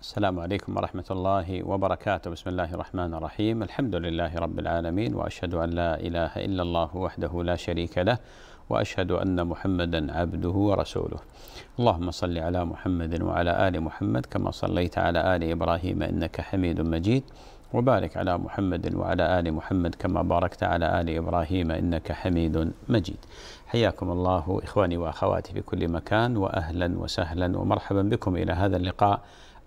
السلام عليكم ورحمة الله وبركاته بسم الله الرحمن الرحيم الحمد لله رب العالمين وأشهد أن لا إله إلا الله وحده لا شريك له وأشهد أن محمدا عبده ورسوله اللهم صل على محمد وعلى آل محمد كما صليت على آل إبراهيم إنك حميد مجيد وبارك على محمد وعلى آل محمد كما باركت على آل إبراهيم إنك حميد مجيد حياكم الله إخواني وأخواتي في كل مكان وأهلا وسهلا ومرحبا بكم إلى هذا اللقاء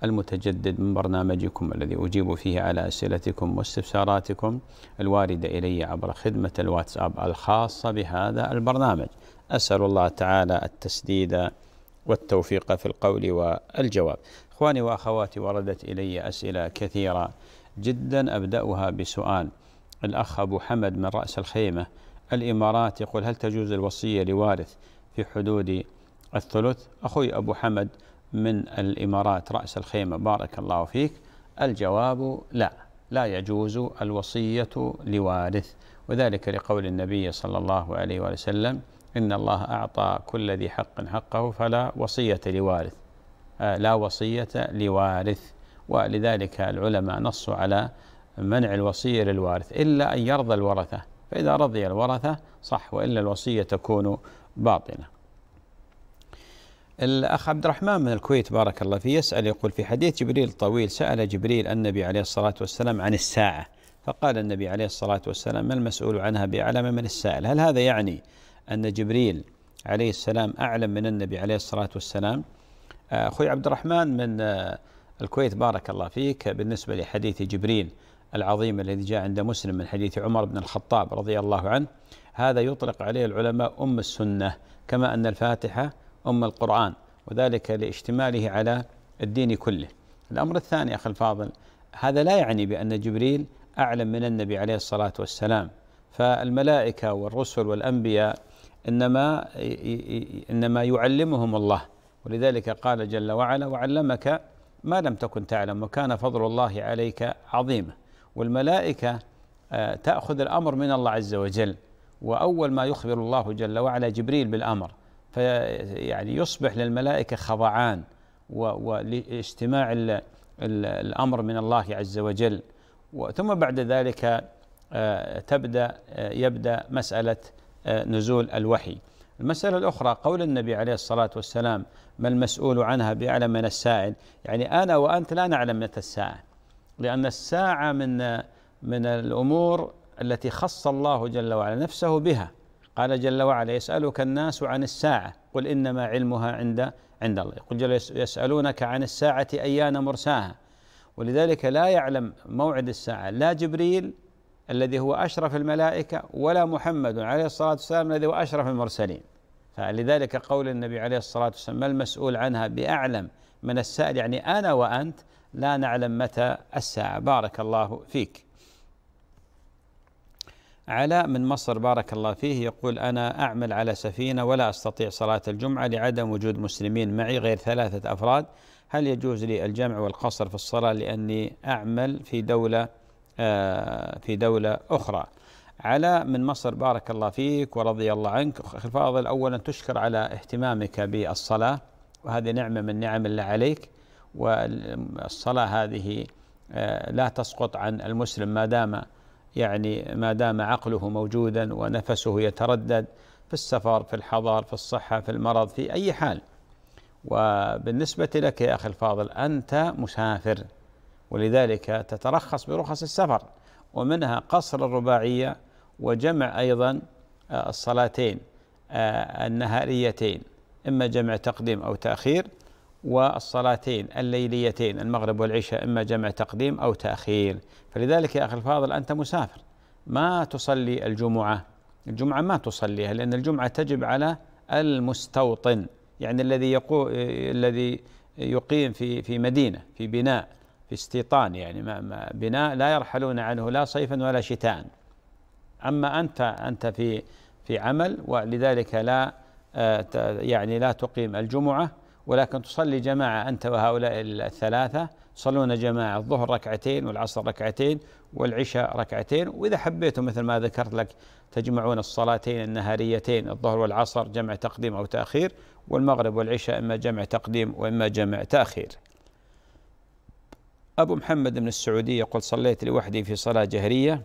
المتجدد من برنامجكم الذي أجيب فيه على أسئلتكم واستفساراتكم الواردة إلي عبر خدمة الواتساب الخاصة بهذا البرنامج أسأل الله تعالى التسديد والتوفيق في القول والجواب إخواني وأخواتي وردت إلي أسئلة كثيرة جدا أبدأها بسؤال الأخ أبو حمد من رأس الخيمة الإمارات يقول هل تجوز الوصية لوارث في حدود الثلث أخوي أبو حمد من الإمارات رأس الخيمة بارك الله فيك الجواب لا لا يجوز الوصية لوارث وذلك لقول النبي صلى الله عليه وسلم إن الله أعطى كل ذي حق حقه فلا وصية لوارث آه، لا وصية لوارث ولذلك العلماء نصوا على منع الوصية للوارث إلا أن يرضى الورثة فإذا رضي الورثة صح وإلا الوصية تكون باطلة الأخ عبد الرحمن من الكويت بارك الله فيه يسأل يقول في حديث جبريل الطويل سأل جبريل النبي عليه الصلاة والسلام عن الساعة فقال النبي عليه الصلاة والسلام ما المسؤول عنها بأعلم من السائل هل هذا يعني أن جبريل عليه السلام أعلم من النبي عليه الصلاة والسلام آه، أخوي عبد الرحمن من آه، الكويت بارك الله فيك بالنسبة لحديث جبريل العظيم الذي جاء عند مسلم من حديث عمر بن الخطاب رضي الله عنه هذا يطلق عليه العلماء أم السنة كما أن الفاتحة أم القرآن وذلك لاشتماله على الدين كله الأمر الثاني أخي الفاضل هذا لا يعني بأن جبريل أعلم من النبي عليه الصلاة والسلام فالملائكة والرسل والأنبياء إنما إنما يعلمهم الله ولذلك قال جل وعلا وعلمك ما لم تكن تعلم وكان فضل الله عليك عظيما والملائكة آه، تأخذ الأمر من الله عز وجل وأول ما يخبر الله جل وعلا جبريل بالأمر فيعني يصبح للملائكة خضعان ولاجتماع الأمر من الله عز وجل ثم بعد ذلك آه، تبدأ آه، يبدأ مسألة آه، نزول الوحي المسألة الأخرى قول النبي عليه الصلاة والسلام ما المسؤول عنها بأعلم من السائل يعني أنا وأنت لا نعلم متى الساعة لأن الساعة من من الأمور التي خص الله جل وعلا نفسه بها قال جل وعلا يسألك الناس عن الساعة قل إنما علمها عند عند الله يقول جل يسألونك عن الساعة أيان مرساها ولذلك لا يعلم موعد الساعة لا جبريل الذي هو أشرف الملائكة ولا محمد عليه الصلاة والسلام الذي هو أشرف المرسلين فلذلك قول النبي عليه الصلاة والسلام ما المسؤول عنها بأعلم من السائل يعني أنا وأنت لا نعلم متى الساعة بارك الله فيك علاء من مصر بارك الله فيه يقول أنا أعمل على سفينة ولا أستطيع صلاة الجمعة لعدم وجود مسلمين معي غير ثلاثة أفراد هل يجوز لي الجمع والقصر في الصلاة لأني أعمل في دولة آه، في دولة أخرى علاء من مصر بارك الله فيك ورضي الله عنك أخي الفاضل أولا تشكر على اهتمامك بالصلاة وهذه نعمة من نعم الله عليك والصلاة هذه آه، لا تسقط عن المسلم ما دام يعني ما دام عقله موجودا ونفسه يتردد في السفر في الحضر في الصحة في المرض في أي حال وبالنسبة لك يا أخي الفاضل أنت مسافر ولذلك تترخص برخص السفر ومنها قصر الرباعية وجمع أيضا آه، الصلاتين آه، النهاريتين إما جمع تقديم أو تأخير والصلاتين الليليتين المغرب والعشاء إما جمع تقديم أو تأخير فلذلك يا أخي الفاضل أنت مسافر ما تصلي الجمعة الجمعة ما تصليها لأن الجمعة تجب على المستوطن يعني الذي يقو... الذي يقيم في في مدينة في بناء في استيطان يعني ما... ما بناء لا يرحلون عنه لا صيفا ولا شتاء أما أنت أنت في في عمل ولذلك لا آه، يعني لا تقيم الجمعة ولكن تصلي جماعة أنت وهؤلاء الثلاثة تصلون جماعة الظهر ركعتين والعصر ركعتين والعشاء ركعتين وإذا حبيتم مثل ما ذكرت لك تجمعون الصلاتين النهاريتين الظهر والعصر جمع تقديم أو تأخير والمغرب والعشاء إما جمع تقديم وإما جمع تأخير أبو محمد من السعودية يقول صليت لوحدي في صلاة جهرية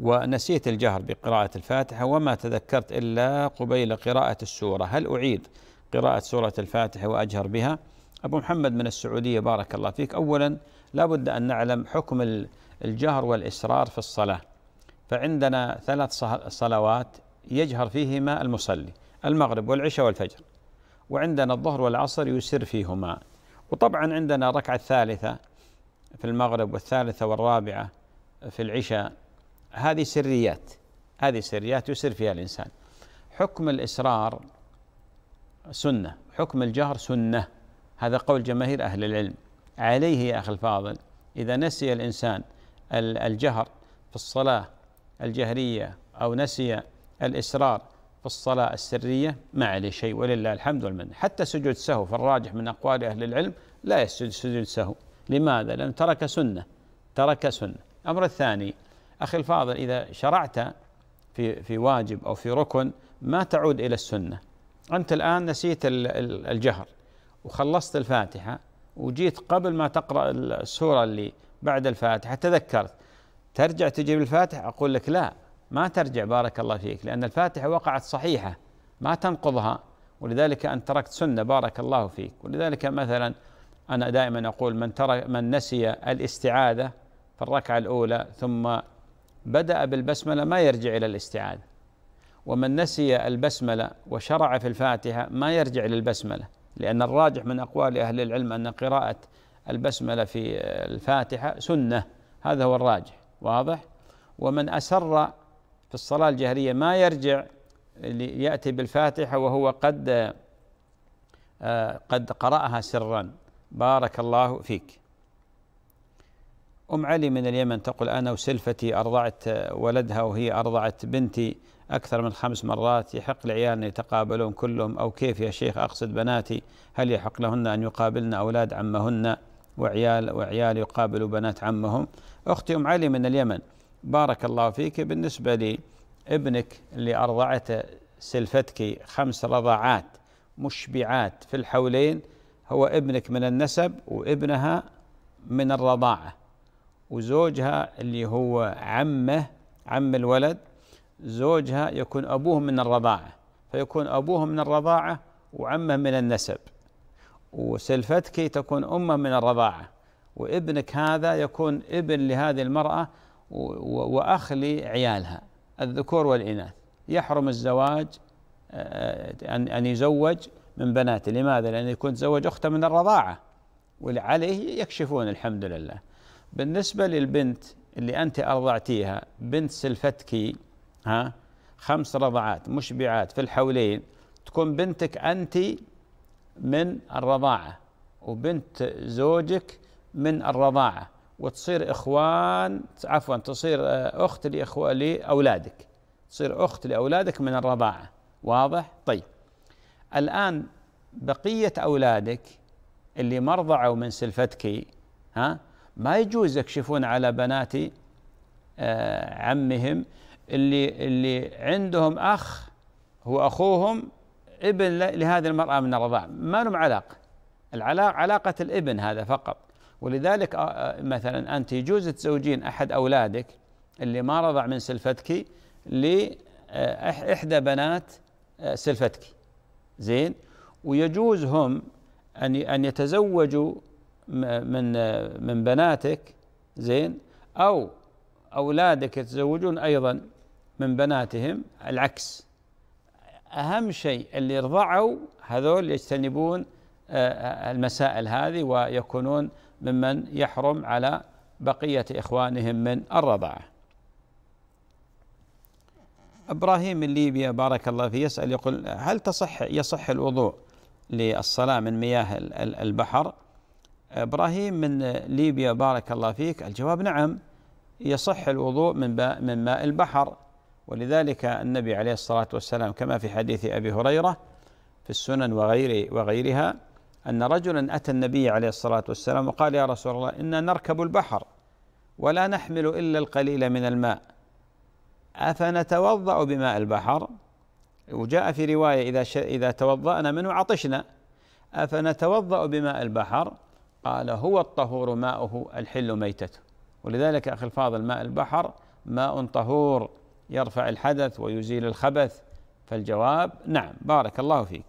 ونسيت الجهر بقراءة الفاتحة وما تذكرت إلا قبيل قراءة السورة هل أعيد؟ قراءة سورة الفاتحة وأجهر بها أبو محمد من السعودية بارك الله فيك أولا لا بد أن نعلم حكم الجهر والإسرار في الصلاة فعندنا ثلاث صلوات يجهر فيهما المصلي المغرب والعشاء والفجر وعندنا الظهر والعصر يسر فيهما وطبعا عندنا ركعة الثالثة في المغرب والثالثة والرابعة في العشاء هذه سريات هذه سريات يسر فيها الإنسان حكم الإسرار سنة حكم الجهر سنة هذا قول جماهير أهل العلم عليه يا أخي الفاضل إذا نسي الإنسان الجهر في الصلاة الجهرية أو نسي الإسرار في الصلاة السرية ما عليه شيء ولله الحمد والمنة حتى سجود سهو فالراجح من أقوال أهل العلم لا يسجد سجود سهو لماذا؟ لأنه ترك سنة ترك سنة الأمر الثاني أخي الفاضل إذا شرعت في في واجب أو في ركن ما تعود إلى السنة أنت الآن نسيت الجهر وخلصت الفاتحة وجيت قبل ما تقرأ السورة اللي بعد الفاتحة تذكرت ترجع تجيب الفاتحة أقول لك لا ما ترجع بارك الله فيك لأن الفاتحة وقعت صحيحة ما تنقضها ولذلك أن تركت سنة بارك الله فيك ولذلك مثلا أنا دائما أقول من ترك من نسي الاستعاذة في الركعة الأولى ثم بدأ بالبسملة ما يرجع إلى الاستعاذة ومن نسي البسملة وشرع في الفاتحة ما يرجع للبسملة لأن الراجح من أقوال أهل العلم أن قراءة البسملة في الفاتحة سنة هذا هو الراجح واضح ومن أسر في الصلاة الجهرية ما يرجع يأتي بالفاتحة وهو قد قد قرأها سرا بارك الله فيك أم علي من اليمن تقول أنا وسلفتي أرضعت ولدها وهي أرضعت بنتي أكثر من خمس مرات يحق لعيالنا يتقابلون كلهم أو كيف يا شيخ أقصد بناتي هل يحق لهن أن يقابلن أولاد عمهن وعيال وعيال يقابلوا بنات عمهم أختي أم علي من اليمن بارك الله فيك بالنسبة لي ابنك اللي أرضعته سلفتك خمس رضاعات مشبعات في الحولين هو ابنك من النسب وابنها من الرضاعة وزوجها اللي هو عمه عم الولد زوجها يكون أبوه من الرضاعة فيكون أبوه من الرضاعة وعمه من النسب وسلفتك تكون أمه من الرضاعة وابنك هذا يكون ابن لهذه المرأة وأخ لعيالها الذكور والإناث يحرم الزواج آه، أن يزوج من بناته لماذا؟ لأنه يكون تزوج أخته من الرضاعة ولعليه يكشفون الحمد لله بالنسبة للبنت اللي أنت أرضعتيها بنت سلفتكي ها خمس رضعات مشبعات في الحولين تكون بنتك أنت من الرضاعة وبنت زوجك من الرضاعة وتصير إخوان عفوا تصير آه، أخت لاخو لأولادك تصير أخت لأولادك من الرضاعة واضح؟ طيب الآن بقية أولادك اللي ما رضعوا من سلفتك ها ما يجوز يكشفون على بنات آه، عمهم اللي اللي عندهم اخ هو اخوهم ابن لهذه المراه من الرضاع ما لهم علاقه العلاقه علاقه الابن هذا فقط ولذلك آه، آه، مثلا انت يجوز تزوجين احد اولادك اللي ما رضع من سلفتك لاحدى آه، بنات سلفتك زين ويجوز هم ان ان يتزوجوا من من بناتك زين او اولادك يتزوجون ايضا من بناتهم العكس أهم شيء اللي رضعوا هذول يجتنبون آه، آه، المسائل هذه ويكونون ممن يحرم على بقية إخوانهم من الرضاعة إبراهيم من ليبيا بارك الله فيه يسأل يقول هل تصح يصح الوضوء للصلاة من مياه البحر إبراهيم من ليبيا بارك الله فيك الجواب نعم يصح الوضوء من من ماء البحر ولذلك النبي عليه الصلاة والسلام كما في حديث أبي هريرة في السنن وغير وغيرها أن رجلا أتى النبي عليه الصلاة والسلام وقال يا رسول الله إنا نركب البحر ولا نحمل إلا القليل من الماء أفنتوضأ بماء البحر وجاء في رواية إذا ش... إذا توضأنا منه عطشنا أفنتوضأ بماء البحر قال هو الطهور ماؤه الحل ميتته ولذلك أخي الفاضل ماء البحر ماء طهور يرفع الحدث ويزيل الخبث فالجواب نعم بارك الله فيك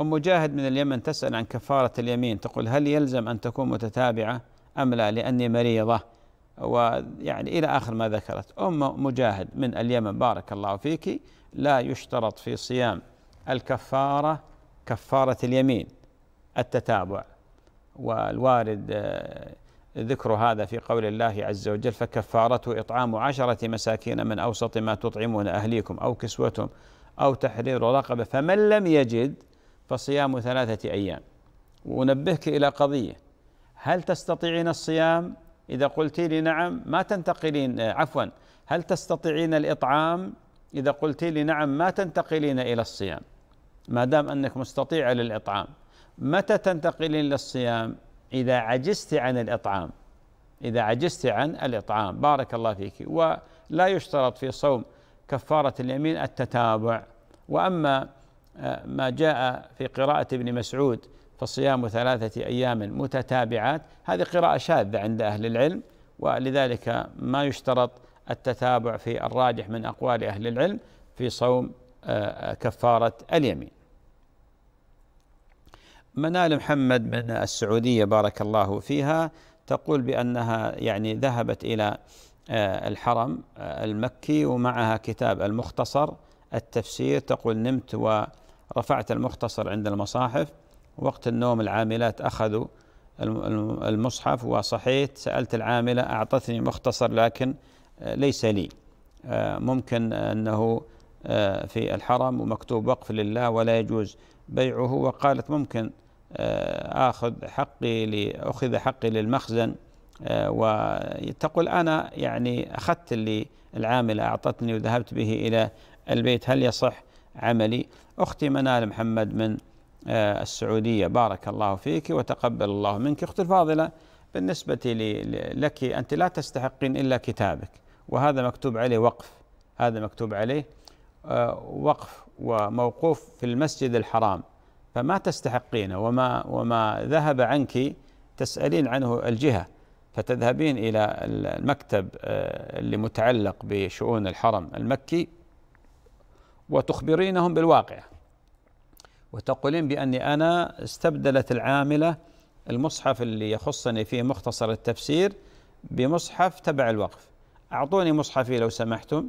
أم مجاهد من اليمن تسأل عن كفارة اليمين تقول هل يلزم أن تكون متتابعة أم لا لأني مريضة ويعني إلى آخر ما ذكرت أم مجاهد من اليمن بارك الله فيك لا يشترط في صيام الكفارة كفارة اليمين التتابع والوارد آه، ذكر هذا في قول الله عز وجل فكفارته إطعام عشرة مساكين من أوسط ما تطعمون أهليكم أو كسوتهم أو تحرير رقبة فمن لم يجد فصيام ثلاثة أيام وأنبهك إلى قضية هل تستطيعين الصيام إذا قلت لي نعم ما تنتقلين عفوا هل تستطيعين الإطعام إذا قلت لي نعم ما تنتقلين إلى الصيام ما دام أنك مستطيعة للإطعام متى تنتقلين للصيام إذا عجزت عن الإطعام إذا عجزت عن الإطعام بارك الله فيك ولا يشترط في صوم كفارة اليمين التتابع وأما آه، ما جاء في قراءة ابن مسعود فصيام ثلاثة أيام متتابعات هذه قراءة شاذة عند أهل العلم ولذلك ما يشترط التتابع في الراجح من أقوال أهل العلم في صوم آه، كفارة اليمين منال محمد من السعودية بارك الله فيها تقول بأنها يعني ذهبت إلى آه، الحرم آه، المكي ومعها كتاب المختصر التفسير تقول نمت ورفعت المختصر عند المصاحف وقت النوم العاملات أخذوا المصحف وصحيت سألت العاملة أعطتني مختصر لكن آه، ليس لي ممكن أنه في الحرم ومكتوب وقف لله ولا يجوز بيعه وقالت ممكن آه، اخذ حقي لاخذ حقي للمخزن آه، وتقول انا يعني اخذت اللي العامله اعطتني وذهبت به الى البيت هل يصح عملي؟ اختي منال محمد من آه، السعوديه بارك الله فيك وتقبل الله منك اختي الفاضله بالنسبه لك انت لا تستحقين الا كتابك وهذا مكتوب عليه وقف هذا مكتوب عليه وقف وموقوف في المسجد الحرام فما تستحقينه وما وما ذهب عنك تسألين عنه الجهة فتذهبين إلى المكتب آه، اللي متعلق بشؤون الحرم المكي وتخبرينهم بالواقع وتقولين بأني أنا استبدلت العاملة المصحف اللي يخصني فيه مختصر التفسير بمصحف تبع الوقف أعطوني مصحفي لو سمحتم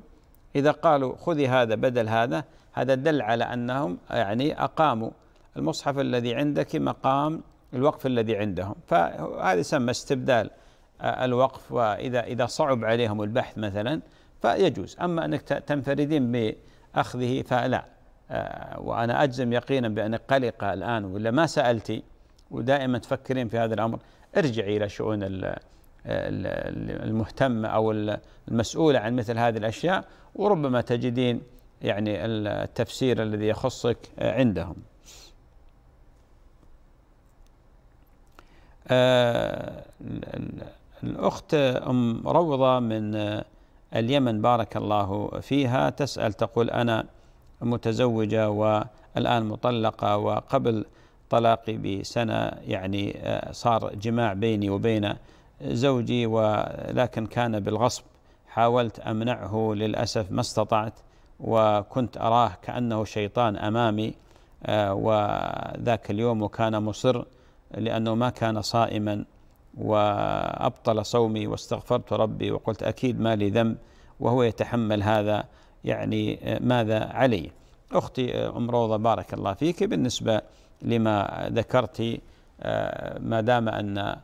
إذا قالوا خذي هذا بدل هذا هذا دل على أنهم يعني أقاموا المصحف الذي عندك مقام الوقف الذي عندهم فهذا يسمى استبدال الوقف واذا اذا صعب عليهم البحث مثلا فيجوز اما انك تنفردين باخذه فلا آه، وانا اجزم يقينا بانك قلقه الان ولا ما سالتي ودائما تفكرين في هذا الامر ارجعي الى شؤون المهتمه او المسؤوله عن مثل هذه الاشياء وربما تجدين يعني التفسير الذي يخصك عندهم آه، الأخت أم روضة من آه، اليمن بارك الله فيها تسأل تقول أنا متزوجة والآن مطلقة وقبل طلاقي بسنة يعني آه، صار جماع بيني وبين زوجي ولكن كان بالغصب حاولت أمنعه للأسف ما استطعت وكنت أراه كأنه شيطان أمامي وذاك اليوم وكان مصر لأنه ما كان صائما وأبطل صومي واستغفرت ربي وقلت أكيد ما لي ذنب وهو يتحمل هذا يعني آه، ماذا عليه أختي آه، أم روضة بارك الله فيك بالنسبة لما ذكرت آه، ما دام أن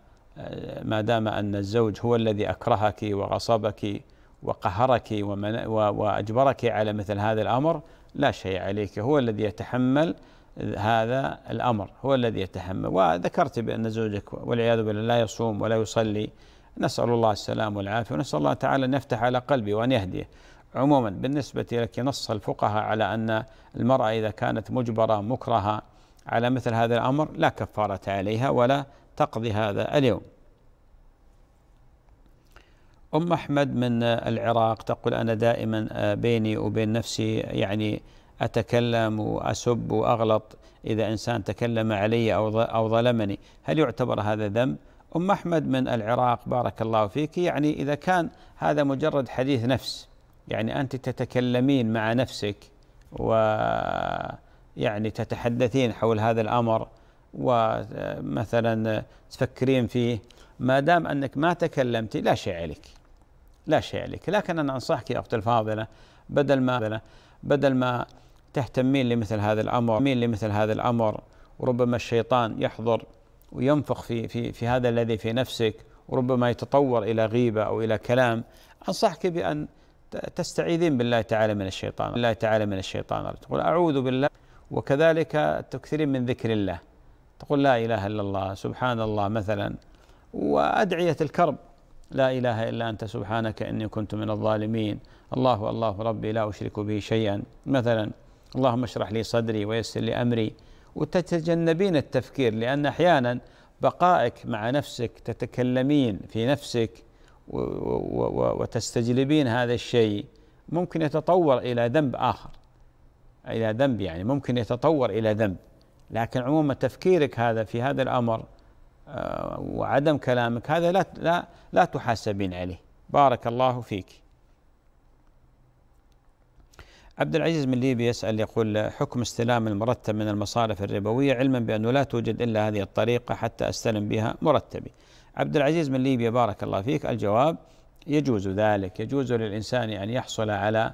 ما دام أن الزوج هو الذي أكرهك وغصبك وقهرك ومن وأجبرك على مثل هذا الأمر لا شيء عليك هو الذي يتحمل هذا الأمر هو الذي يتحمل وذكرت بأن زوجك والعياذ بالله لا يصوم ولا يصلي نسأل الله السلام والعافية ونسأل الله تعالى أن يفتح على قلبي وأن يهديه عموما بالنسبة لك نص الفقهاء على أن المرأة إذا كانت مجبرة مكرهة على مثل هذا الأمر لا كفارة عليها ولا تقضي هذا اليوم أم أحمد من العراق تقول أنا دائما بيني وبين نفسي يعني أتكلم وأسب وأغلط إذا إنسان تكلم علي أو ظلمني هل يعتبر هذا ذنب؟ أم أحمد من العراق بارك الله فيك يعني إذا كان هذا مجرد حديث نفس يعني أنت تتكلمين مع نفسك ويعني تتحدثين حول هذا الأمر ومثلا تفكرين فيه ما دام أنك ما تكلمتي لا شيء عليك لا شيء عليك لكن أنا أنصحك يا أختي الفاضلة بدل ما بدل ما تهتمين لمثل هذا الامر مين لمثل هذا الامر وربما الشيطان يحضر وينفخ في في في هذا الذي في نفسك وربما يتطور الى غيبه او الى كلام انصحك بان تستعيذين بالله تعالى من الشيطان بالله تعالى من الشيطان تقول اعوذ بالله وكذلك تكثرين من ذكر الله تقول لا اله الا الله سبحان الله مثلا وادعيه الكرب لا اله الا انت سبحانك اني كنت من الظالمين الله الله ربي لا اشرك به شيئا مثلا اللهم اشرح لي صدري ويسر لي امري وتتجنبين التفكير لان احيانا بقائك مع نفسك تتكلمين في نفسك وتستجلبين هذا الشيء ممكن يتطور الى ذنب اخر الى ذنب يعني ممكن يتطور الى ذنب لكن عموما تفكيرك هذا في هذا الامر آه، وعدم كلامك هذا لا لا لا تحاسبين عليه بارك الله فيك عبد العزيز من ليبيا يسأل يقول حكم استلام المرتب من المصارف الربوية علما بأنه لا توجد إلا هذه الطريقة حتى أستلم بها مرتبي عبد العزيز من ليبيا بارك الله فيك الجواب يجوز ذلك يجوز للإنسان أن يحصل على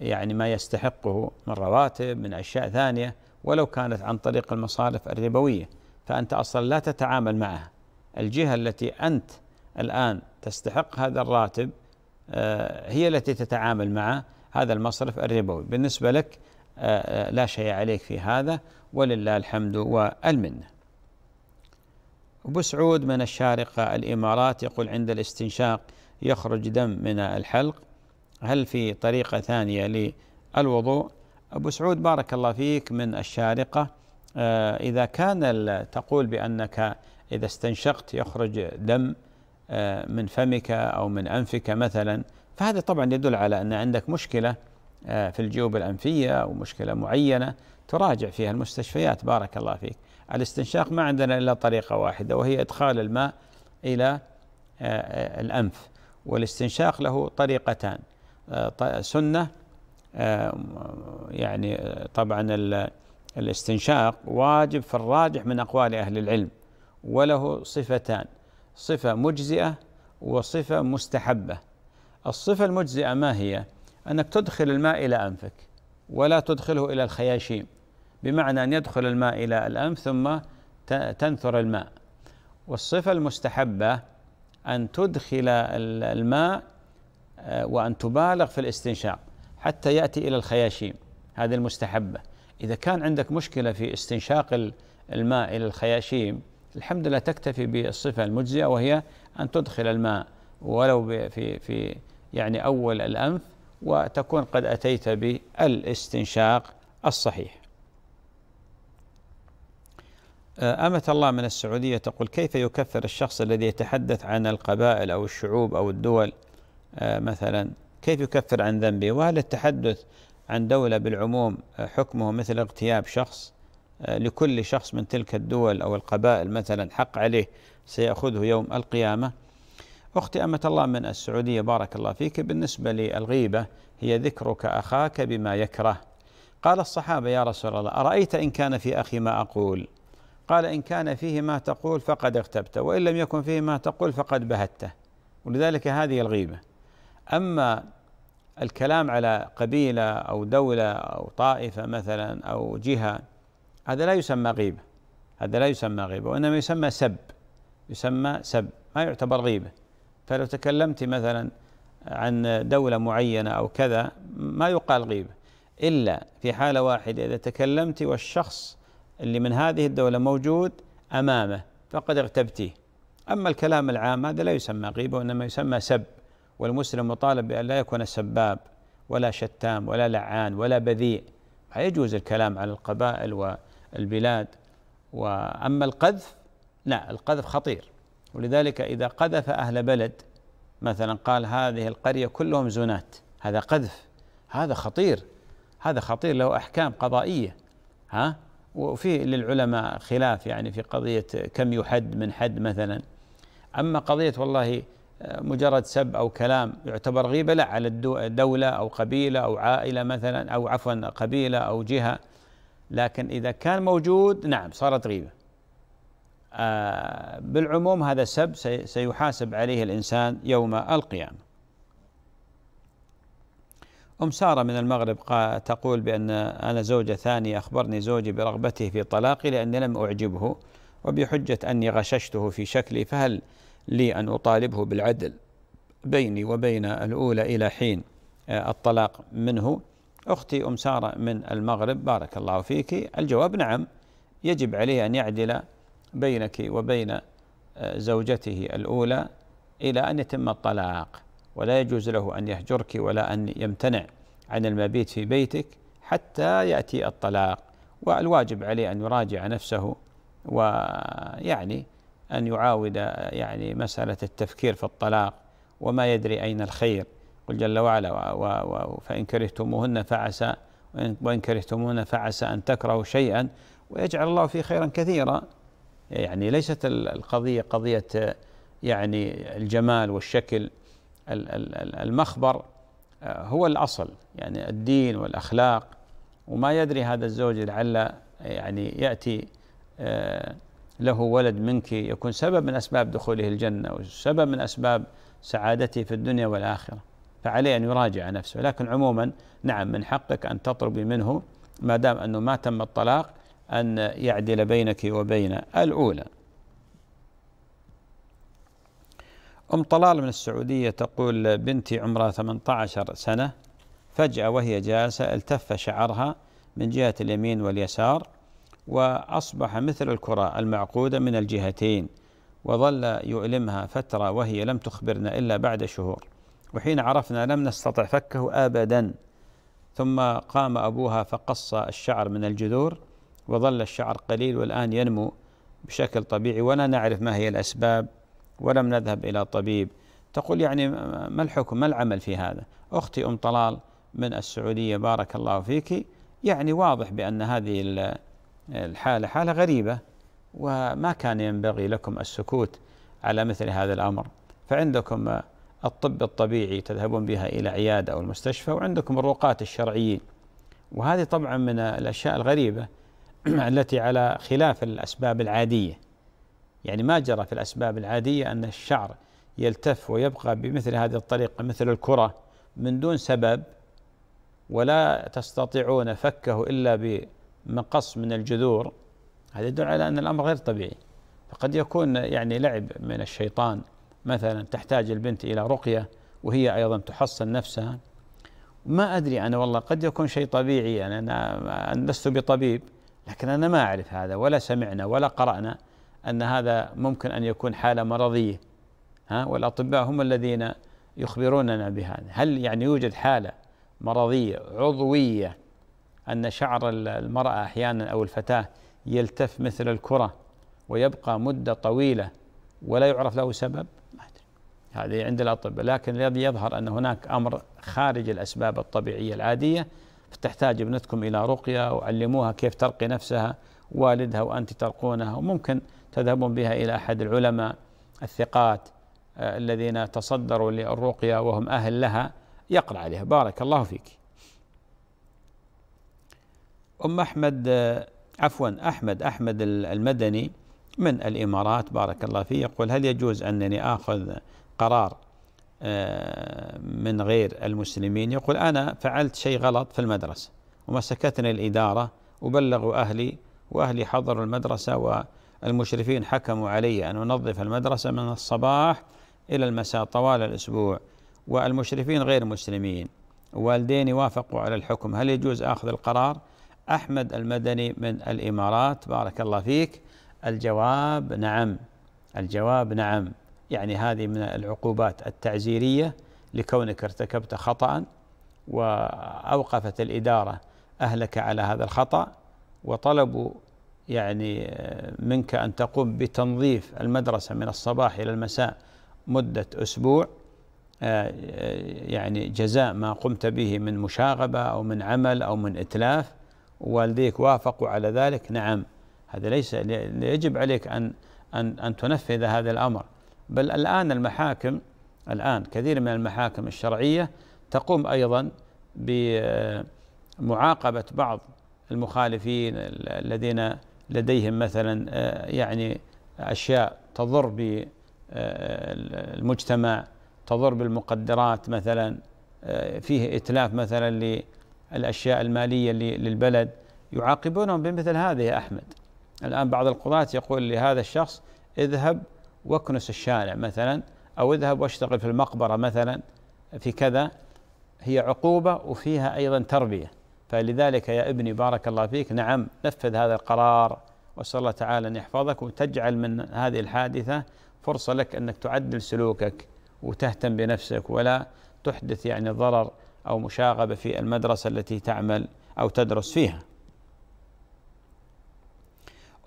يعني ما يستحقه من رواتب من أشياء ثانية ولو كانت عن طريق المصارف الربوية فأنت أصلا لا تتعامل معها الجهة التي أنت الآن تستحق هذا الراتب آه، هي التي تتعامل معه هذا المصرف الربوي بالنسبة لك آه، آه، لا شيء عليك في هذا ولله الحمد والمنة أبو سعود من الشارقة الإمارات يقول عند الاستنشاق يخرج دم من الحلق هل في طريقة ثانية للوضوء أبو سعود بارك الله فيك من الشارقة آه، إذا كان تقول بأنك إذا استنشقت يخرج دم من فمك أو من أنفك مثلا فهذا طبعا يدل على أن عندك مشكلة آه، في الجيوب الأنفية أو مشكلة معينة تراجع فيها المستشفيات بارك الله فيك الاستنشاق ما عندنا إلا طريقة واحدة وهي إدخال الماء إلى آه، آه، الأنف والاستنشاق له طريقتان سنة يعني طبعا الاستنشاق واجب في الراجح من أقوال أهل العلم وله صفتان صفة مجزئة وصفة مستحبة الصفة المجزئة ما هي؟ أنك تدخل الماء إلى أنفك ولا تدخله إلى الخياشيم بمعنى أن يدخل الماء إلى الأنف ثم تنثر الماء والصفة المستحبة أن تدخل الماء آه، وأن تبالغ في الاستنشاق حتى يأتي إلى الخياشيم هذه المستحبة إذا كان عندك مشكلة في استنشاق الماء إلى الخياشيم الحمد لله تكتفي بالصفة المجزئة وهي أن تدخل الماء ولو في في يعني أول الأنف وتكون قد أتيت بالاستنشاق الصحيح آه، أمة الله من السعودية تقول كيف يكفر الشخص الذي يتحدث عن القبائل أو الشعوب أو الدول آه، مثلا كيف يكفر عن ذنبه وهل التحدث عن دولة بالعموم آه، حكمه مثل اغتياب شخص لكل شخص من تلك الدول أو القبائل مثلا حق عليه سيأخذه يوم القيامة أختي أمة الله من السعودية بارك الله فيك بالنسبة للغيبة هي ذكرك أخاك بما يكره قال الصحابة يا رسول الله أرأيت إن كان في أخي ما أقول قال إن كان فيه ما تقول فقد اغتبته وإن لم يكن فيه ما تقول فقد بهته ولذلك هذه الغيبة أما الكلام على قبيلة أو دولة أو طائفة مثلا أو جهة هذا لا يسمى غيبة هذا لا يسمى غيبة وإنما يسمى سب يسمى سب ما يعتبر غيبة فلو تكلمت مثلا عن دولة معينة أو كذا ما يقال غيبة إلا في حالة واحدة إذا تكلمت والشخص اللي من هذه الدولة موجود أمامه فقد اغتبتيه أما الكلام العام هذا لا يسمى غيبة وإنما يسمى سب والمسلم مطالب بأن لا يكون سباب ولا شتام ولا لعان ولا بذيء يجوز الكلام على القبائل والبلاد وأما القذف لا القذف خطير ولذلك إذا قذف أهل بلد مثلا قال هذه القرية كلهم زنات هذا قذف هذا خطير هذا خطير له أحكام قضائية ها وفي للعلماء خلاف يعني في قضية كم يحد من حد مثلا أما قضية والله مجرد سب أو كلام يعتبر غيبة لا على الدولة أو قبيلة أو عائلة مثلا أو عفوا قبيلة أو جهة لكن إذا كان موجود نعم صارت غيبة آه، بالعموم هذا السب سيحاسب عليه الإنسان يوم القيامة أم سارة من المغرب تقول بأن أنا زوجة ثانية أخبرني زوجي برغبته في طلاقي لأني لم أعجبه وبحجة أني غششته في شكلي فهل لي أن أطالبه بالعدل بيني وبين الأولى إلى حين آه، الطلاق منه أختي أم سارة من المغرب بارك الله فيك الجواب نعم يجب عليه أن يعدل بينك وبين آه، زوجته الأولى إلى أن يتم الطلاق ولا يجوز له أن يهجرك ولا أن يمتنع عن المبيت في بيتك حتى يأتي الطلاق والواجب عليه أن يراجع نفسه ويعني أن يعاود يعني مسألة التفكير في الطلاق وما يدري أين الخير قل جل وعلا و و فإن كرهتموهن فعسى وإن كرهتموهن فعسى أن تكرهوا شيئا ويجعل الله فيه خيرا كثيرا يعني ليست القضية قضية يعني الجمال والشكل المخبر آه، هو الأصل يعني الدين والأخلاق وما يدري هذا الزوج لعل يعني يأتي آه، له ولد منك يكون سبب من أسباب دخوله الجنة وسبب من أسباب سعادته في الدنيا والآخرة فعليه أن يراجع نفسه لكن عموما نعم من حقك أن تطلبي منه ما دام أنه ما تم الطلاق أن يعدل بينك وبين الأولى أم طلال من السعودية تقول بنتي عمرها 18 سنة فجأة وهي جالسة التف شعرها من جهة اليمين واليسار وأصبح مثل الكرة المعقودة من الجهتين وظل يؤلمها فترة وهي لم تخبرنا إلا بعد شهور وحين عرفنا لم نستطع فكه أبدا ثم قام أبوها فقص الشعر من الجذور وظل الشعر قليل والآن ينمو بشكل طبيعي ولا نعرف ما هي الأسباب ولم نذهب إلى طبيب تقول يعني ما الحكم ما العمل في هذا أختي أم طلال من السعودية بارك الله فيك يعني واضح بأن هذه الحالة حالة غريبة وما كان ينبغي لكم السكوت على مثل هذا الأمر فعندكم الطب الطبيعي تذهبون بها إلى عيادة أو المستشفى وعندكم الرقاة الشرعيين وهذه طبعا من الأشياء الغريبة التي على خلاف الأسباب العادية يعني ما جرى في الأسباب العادية أن الشعر يلتف ويبقى بمثل هذه الطريقة مثل الكرة من دون سبب ولا تستطيعون فكه إلا بمقص من الجذور هذا يدل على أن الأمر غير طبيعي فقد يكون يعني لعب من الشيطان مثلا تحتاج البنت إلى رقية وهي أيضا تحصن نفسها ما أدري أنا والله قد يكون شيء طبيعي يعني أنا لست بطبيب لكن أنا ما أعرف هذا ولا سمعنا ولا قرأنا أن هذا ممكن أن يكون حالة مرضية ها والأطباء هم الذين يخبروننا بهذا هل يعني يوجد حالة مرضية عضوية أن شعر المرأة أحيانا أو الفتاة يلتف مثل الكرة ويبقى مدة طويلة ولا يعرف له سبب ما أدري هذه عند الأطباء لكن الذي يظهر أن هناك أمر خارج الأسباب الطبيعية العادية فتحتاج ابنتكم إلى رقية وعلموها كيف ترقي نفسها والدها وأنت ترقونها وممكن تذهبون بها إلى أحد العلماء الثقات آه، الذين تصدروا للرقية وهم أهل لها يقرأ عليها بارك الله فيك أم أحمد آه، عفوا أحمد أحمد المدني من الإمارات بارك الله فيه يقول هل يجوز أنني آخذ قرار آه، من غير المسلمين يقول أنا فعلت شيء غلط في المدرسة ومسكتني الإدارة وبلغوا أهلي وأهلي حضروا المدرسة والمشرفين حكموا علي أن أنظف المدرسة من الصباح إلى المساء طوال الأسبوع والمشرفين غير مسلمين والديني وافقوا على الحكم هل يجوز أخذ القرار أحمد المدني من الإمارات بارك الله فيك الجواب نعم الجواب نعم يعني هذه من العقوبات التعزيرية لكونك ارتكبت خطأ وأوقفت الإدارة أهلك على هذا الخطأ وطلبوا يعني منك أن تقوم بتنظيف المدرسة من الصباح إلى المساء مدة أسبوع آه، يعني جزاء ما قمت به من مشاغبة أو من عمل أو من إتلاف والديك وافقوا على ذلك نعم هذا ليس يجب عليك أن أن أن تنفذ هذا الأمر بل الآن المحاكم الآن كثير من المحاكم الشرعية تقوم أيضا بمعاقبة بعض المخالفين الذين لديهم مثلا آه، يعني أشياء تضر بالمجتمع آه، تضر بالمقدرات مثلا آه، فيه إتلاف مثلا للأشياء المالية للبلد يعاقبونهم بمثل هذه يا أحمد الآن بعض القضاة يقول لهذا الشخص اذهب واكنس الشارع مثلا او اذهب واشتغل في المقبره مثلا في كذا هي عقوبه وفيها ايضا تربيه فلذلك يا ابني بارك الله فيك نعم نفذ هذا القرار واسال الله تعالى ان يحفظك وتجعل من هذه الحادثه فرصه لك انك تعدل سلوكك وتهتم بنفسك ولا تحدث يعني ضرر او مشاغبه في المدرسه التي تعمل او تدرس فيها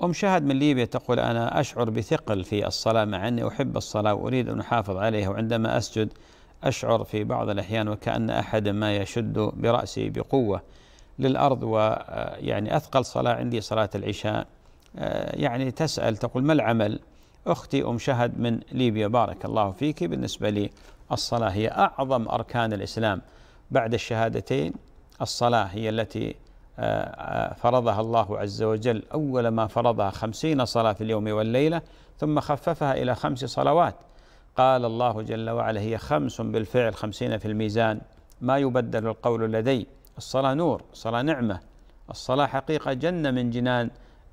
أم شهد من ليبيا تقول أنا أشعر بثقل في الصلاة مع أني أحب الصلاة وأريد أن أحافظ عليها وعندما أسجد أشعر في بعض الأحيان وكأن أحد ما يشد برأسي بقوة للأرض ويعني آه، أثقل صلاة عندي صلاة العشاء آه، يعني تسأل تقول ما العمل أختي أم شهد من ليبيا بارك الله فيك بالنسبة لي الصلاة هي أعظم أركان الإسلام بعد الشهادتين الصلاة هي التي فرضها الله عز وجل أول ما فرضها خمسين صلاة في اليوم والليلة ثم خففها إلى خمس صلوات قال الله جل وعلا هي خمس بالفعل خمسين في الميزان ما يبدل القول لدي الصلاة نور الصلاة نعمة الصلاة حقيقة جنة من جنان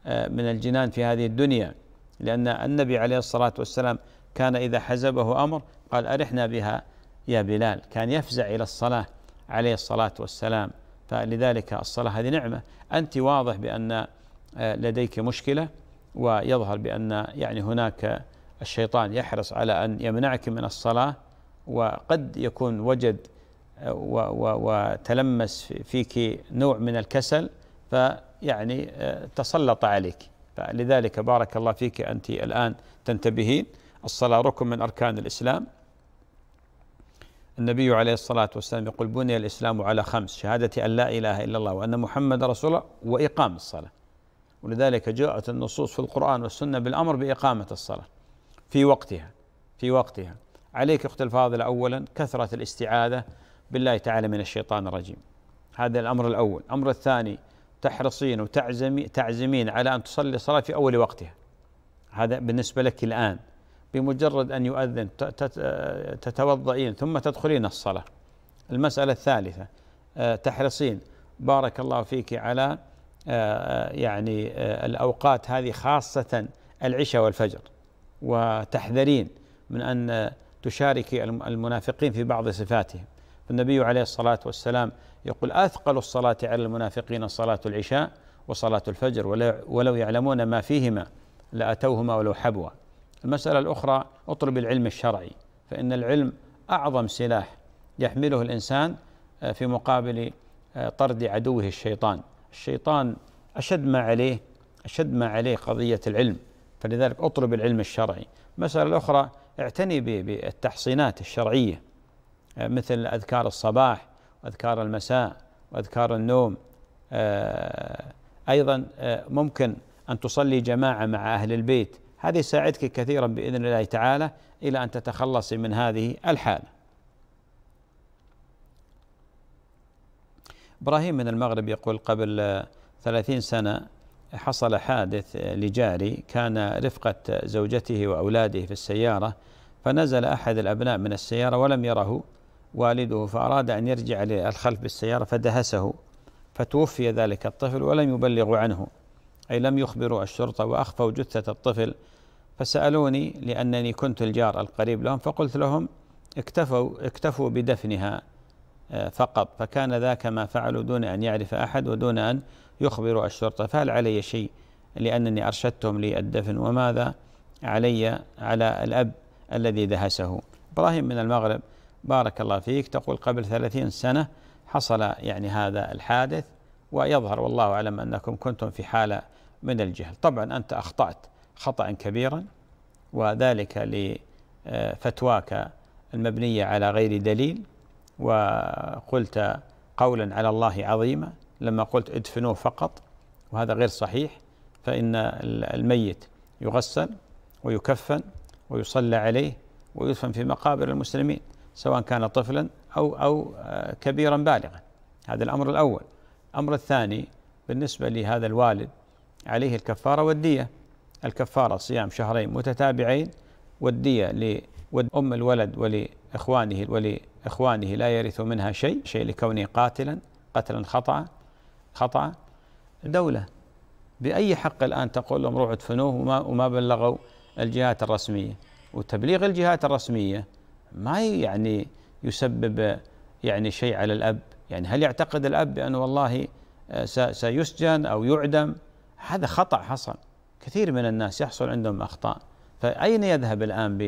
آه، من الجنان في هذه الدنيا لأن النبي عليه الصلاة والسلام كان إذا حزبه أمر قال أرحنا بها يا بلال كان يفزع إلى الصلاة عليه الصلاة والسلام فلذلك الصلاة هذه نعمة أنت واضح بأن آه، لديك مشكلة ويظهر بأن يعني هناك الشيطان يحرص على أن يمنعك من الصلاة وقد يكون وجد آه، وتلمس فيك نوع من الكسل فيعني آه، تسلط عليك فلذلك بارك الله فيك أنت الآن تنتبهين الصلاة ركن من أركان الإسلام النبي عليه الصلاة والسلام يقول بني الإسلام على خمس شهادة أن لا إله إلا الله وأن محمد رسول الله وإقام الصلاة ولذلك جاءت النصوص في القرآن والسنة بالأمر بإقامة الصلاة في وقتها في وقتها عليك أخت الفاضلة أولا كثرة الاستعاذة بالله تعالى من الشيطان الرجيم هذا الأمر الأول الأمر الثاني تحرصين وتعزمين تعزمين على أن تصلي الصلاة في أول وقتها هذا بالنسبة لك الآن بمجرد أن يؤذن تتوضئين ثم تدخلين الصلاة المسألة الثالثة آه، تحرصين بارك الله فيك على آه، آه، يعني الأوقات هذه خاصة العشاء والفجر وتحذرين من أن تشاركي المنافقين في بعض صفاتهم فالنبي عليه الصلاة والسلام يقول أثقل الصلاة على المنافقين صلاة العشاء وصلاة الفجر ولو يعلمون ما فيهما لأتوهما ولو حبوا المسألة الأخرى اطلب العلم الشرعي فإن العلم أعظم سلاح يحمله الإنسان آه، في مقابل آه، طرد عدوه الشيطان الشيطان أشد ما عليه أشد ما عليه قضية العلم فلذلك اطلب العلم الشرعي المسألة الأخرى اعتني بالتحصينات الشرعية آه، مثل أذكار الصباح وأذكار المساء وأذكار النوم أيضا ممكن أن تصلي جماعة مع أهل البيت هذه ساعدك كثيرا باذن الله تعالى الى ان تتخلصي من هذه الحاله. ابراهيم من المغرب يقول قبل ثلاثين سنه حصل حادث لجاري كان رفقه زوجته واولاده في السياره فنزل احد الابناء من السياره ولم يره والده فاراد ان يرجع للخلف بالسياره فدهسه فتوفي ذلك الطفل ولم يبلغ عنه أي لم يخبروا الشرطة وأخفوا جثة الطفل فسألوني لأنني كنت الجار القريب لهم فقلت لهم اكتفوا اكتفوا بدفنها آه، فقط فكان ذاك ما فعلوا دون أن يعرف أحد ودون أن يخبروا الشرطة فهل علي شيء لأنني أرشدتهم للدفن وماذا علي على الأب الذي دهسه إبراهيم من المغرب بارك الله فيك تقول قبل ثلاثين سنة حصل يعني هذا الحادث ويظهر والله أعلم أنكم كنتم في حالة من الجهل طبعا أنت أخطأت خطأ كبيرا وذلك لفتواك آه، المبنية على غير دليل وقلت قولا على الله عظيما لما قلت ادفنوه فقط وهذا غير صحيح فإن الميت يغسل ويكفن ويصلى عليه ويدفن في مقابر المسلمين سواء كان طفلا أو أو آه، كبيرا بالغا هذا الأمر الأول الأمر الثاني بالنسبة لهذا الوالد عليه الكفارة والدية الكفارة صيام شهرين متتابعين والدية لأم الولد ولإخوانه ولإخوانه لا يرث منها شيء شيء لكونه قاتلا قتلا خطأ خطأ دولة بأي حق الآن تقول لهم روحوا ادفنوه وما, وما بلغوا الجهات الرسمية وتبليغ الجهات الرسمية ما يعني يسبب يعني شيء على الأب يعني هل يعتقد الأب بأنه والله آه، سيسجن أو يعدم هذا خطأ حصل كثير من الناس يحصل عندهم أخطاء فأين يذهب الآن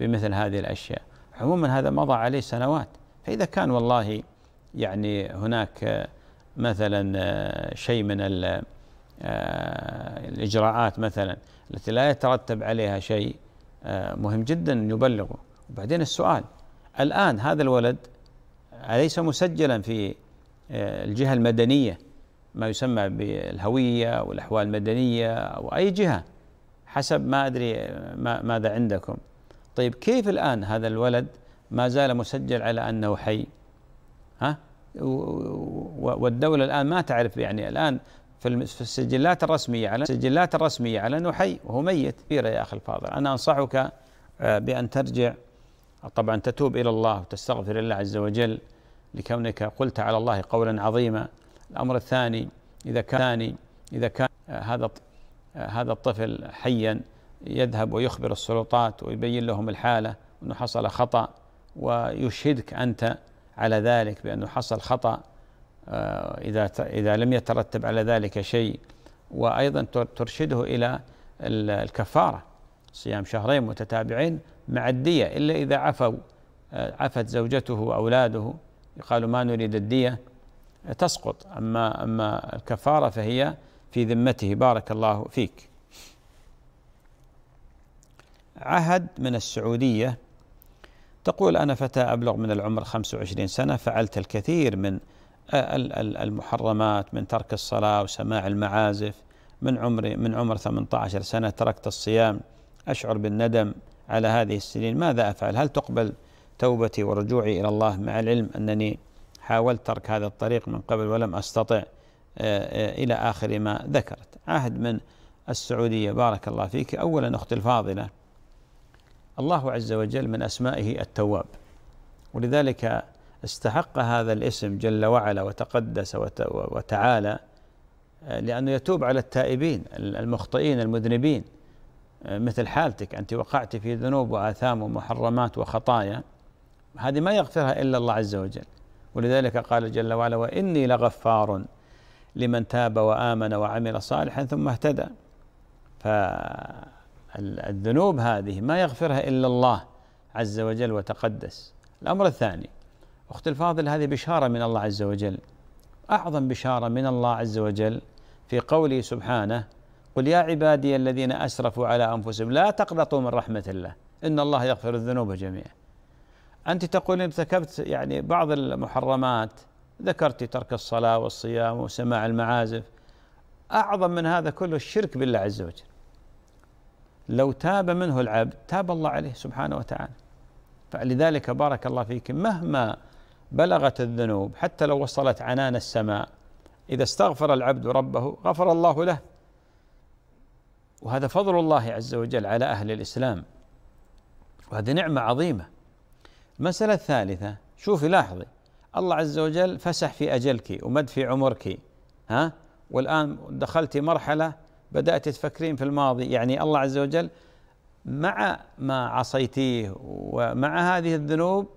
بمثل هذه الأشياء عموما هذا مضى عليه سنوات فإذا كان والله يعني هناك مثلا شيء من آه، الإجراءات مثلا التي لا يترتب عليها شيء آه، مهم جدا يبلغه وبعدين السؤال الآن هذا الولد أليس مسجلا في آه، الجهة المدنية ما يسمى بالهوية أو الأحوال المدنية أو أي جهة حسب ما أدري ما ماذا عندكم طيب كيف الآن هذا الولد ما زال مسجل على أنه حي ها والدولة الآن ما تعرف يعني الآن في السجلات الرسمية على السجلات الرسمية على أنه حي وهو ميت كبيرة يا أخي الفاضل أنا أنصحك آه، بأن ترجع طبعا تتوب إلى الله وتستغفر الله عز وجل لكونك قلت على الله قولا عظيما الأمر الثاني إذا كان إذا كان هذا هذا الطفل حيا يذهب ويخبر السلطات ويبين لهم الحالة أنه حصل خطأ ويشهدك أنت على ذلك بأنه حصل خطأ آه، إذا إذا لم يترتب على ذلك شيء وأيضا ترشده إلى الكفارة صيام شهرين متتابعين مع الدية إلا إذا عفوا آه، عفت زوجته وأولاده قالوا ما نريد الدية تسقط أما أما الكفارة فهي في ذمته بارك الله فيك عهد من السعودية تقول أنا فتى أبلغ من العمر 25 سنة فعلت الكثير من المحرمات من ترك الصلاة وسماع المعازف من عمري من عمر 18 سنة تركت الصيام أشعر بالندم على هذه السنين ماذا أفعل هل تقبل توبتي ورجوعي إلى الله مع العلم أنني حاولت ترك هذا الطريق من قبل ولم أستطع آه، آه، إلى آخر ما ذكرت عهد من السعودية بارك الله فيك أولا أختي الفاضلة الله عز وجل من أسمائه التواب ولذلك استحق هذا الاسم جل وعلا وتقدس وتعالى آه، لأنه يتوب على التائبين المخطئين المذنبين مثل حالتك أنت وقعت في ذنوب وآثام ومحرمات وخطايا هذه ما يغفرها إلا الله عز وجل ولذلك قال جل وعلا واني لغفار لمن تاب وامن وعمل صالحا ثم اهتدى فالذنوب هذه ما يغفرها الا الله عز وجل وتقدس الامر الثاني اختي الفاضل هذه بشاره من الله عز وجل اعظم بشاره من الله عز وجل في قوله سبحانه قل يا عبادي الذين اسرفوا على انفسهم لا تقنطوا من رحمه الله ان الله يغفر الذنوب جميعا أنت تقولين ارتكبت يعني بعض المحرمات ذكرت ترك الصلاة والصيام وسماع المعازف أعظم من هذا كله الشرك بالله عز وجل لو تاب منه العبد تاب الله عليه سبحانه وتعالى فلذلك بارك الله فيك مهما بلغت الذنوب حتى لو وصلت عنان السماء إذا استغفر العبد ربه غفر الله له وهذا فضل الله عز وجل على أهل الإسلام وهذه نعمة عظيمة المسألة الثالثة شوفي لاحظي الله عز وجل فسح في أجلك ومد في عمرك ها والآن دخلت مرحلة بدأت تفكرين في الماضي يعني الله عز وجل مع ما عصيتيه ومع هذه الذنوب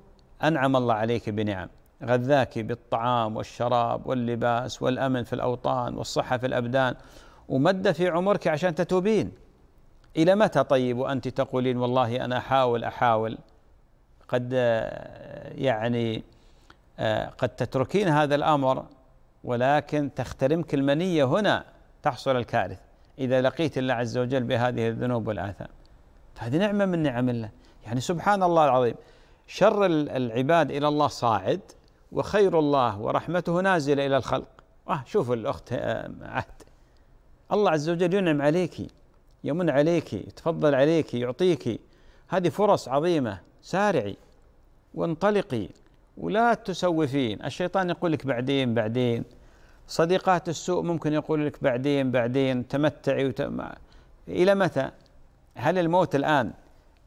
أنعم الله عليك بنعم غذاك بالطعام والشراب واللباس والأمن في الأوطان والصحة في الأبدان ومد في عمرك عشان تتوبين إلى متى طيب وأنت تقولين والله أنا أحاول أحاول قد آه، يعني آه، قد تتركين هذا الامر ولكن تخترمك المنيه هنا تحصل الكارثه اذا لقيت الله عز وجل بهذه الذنوب والاثام فهذه نعمه من نعم الله يعني سبحان الله العظيم شر العباد الى الله صاعد وخير الله ورحمته نازله الى الخلق آه شوفوا الاخت آه، عهد الله عز وجل ينعم عليك يمن عليك يتفضل عليك يعطيك هذه فرص عظيمة سارعي وانطلقي ولا تسوفين الشيطان يقول لك بعدين بعدين صديقات السوء ممكن يقول لك بعدين بعدين تمتعي وتم... إلى متى هل الموت الآن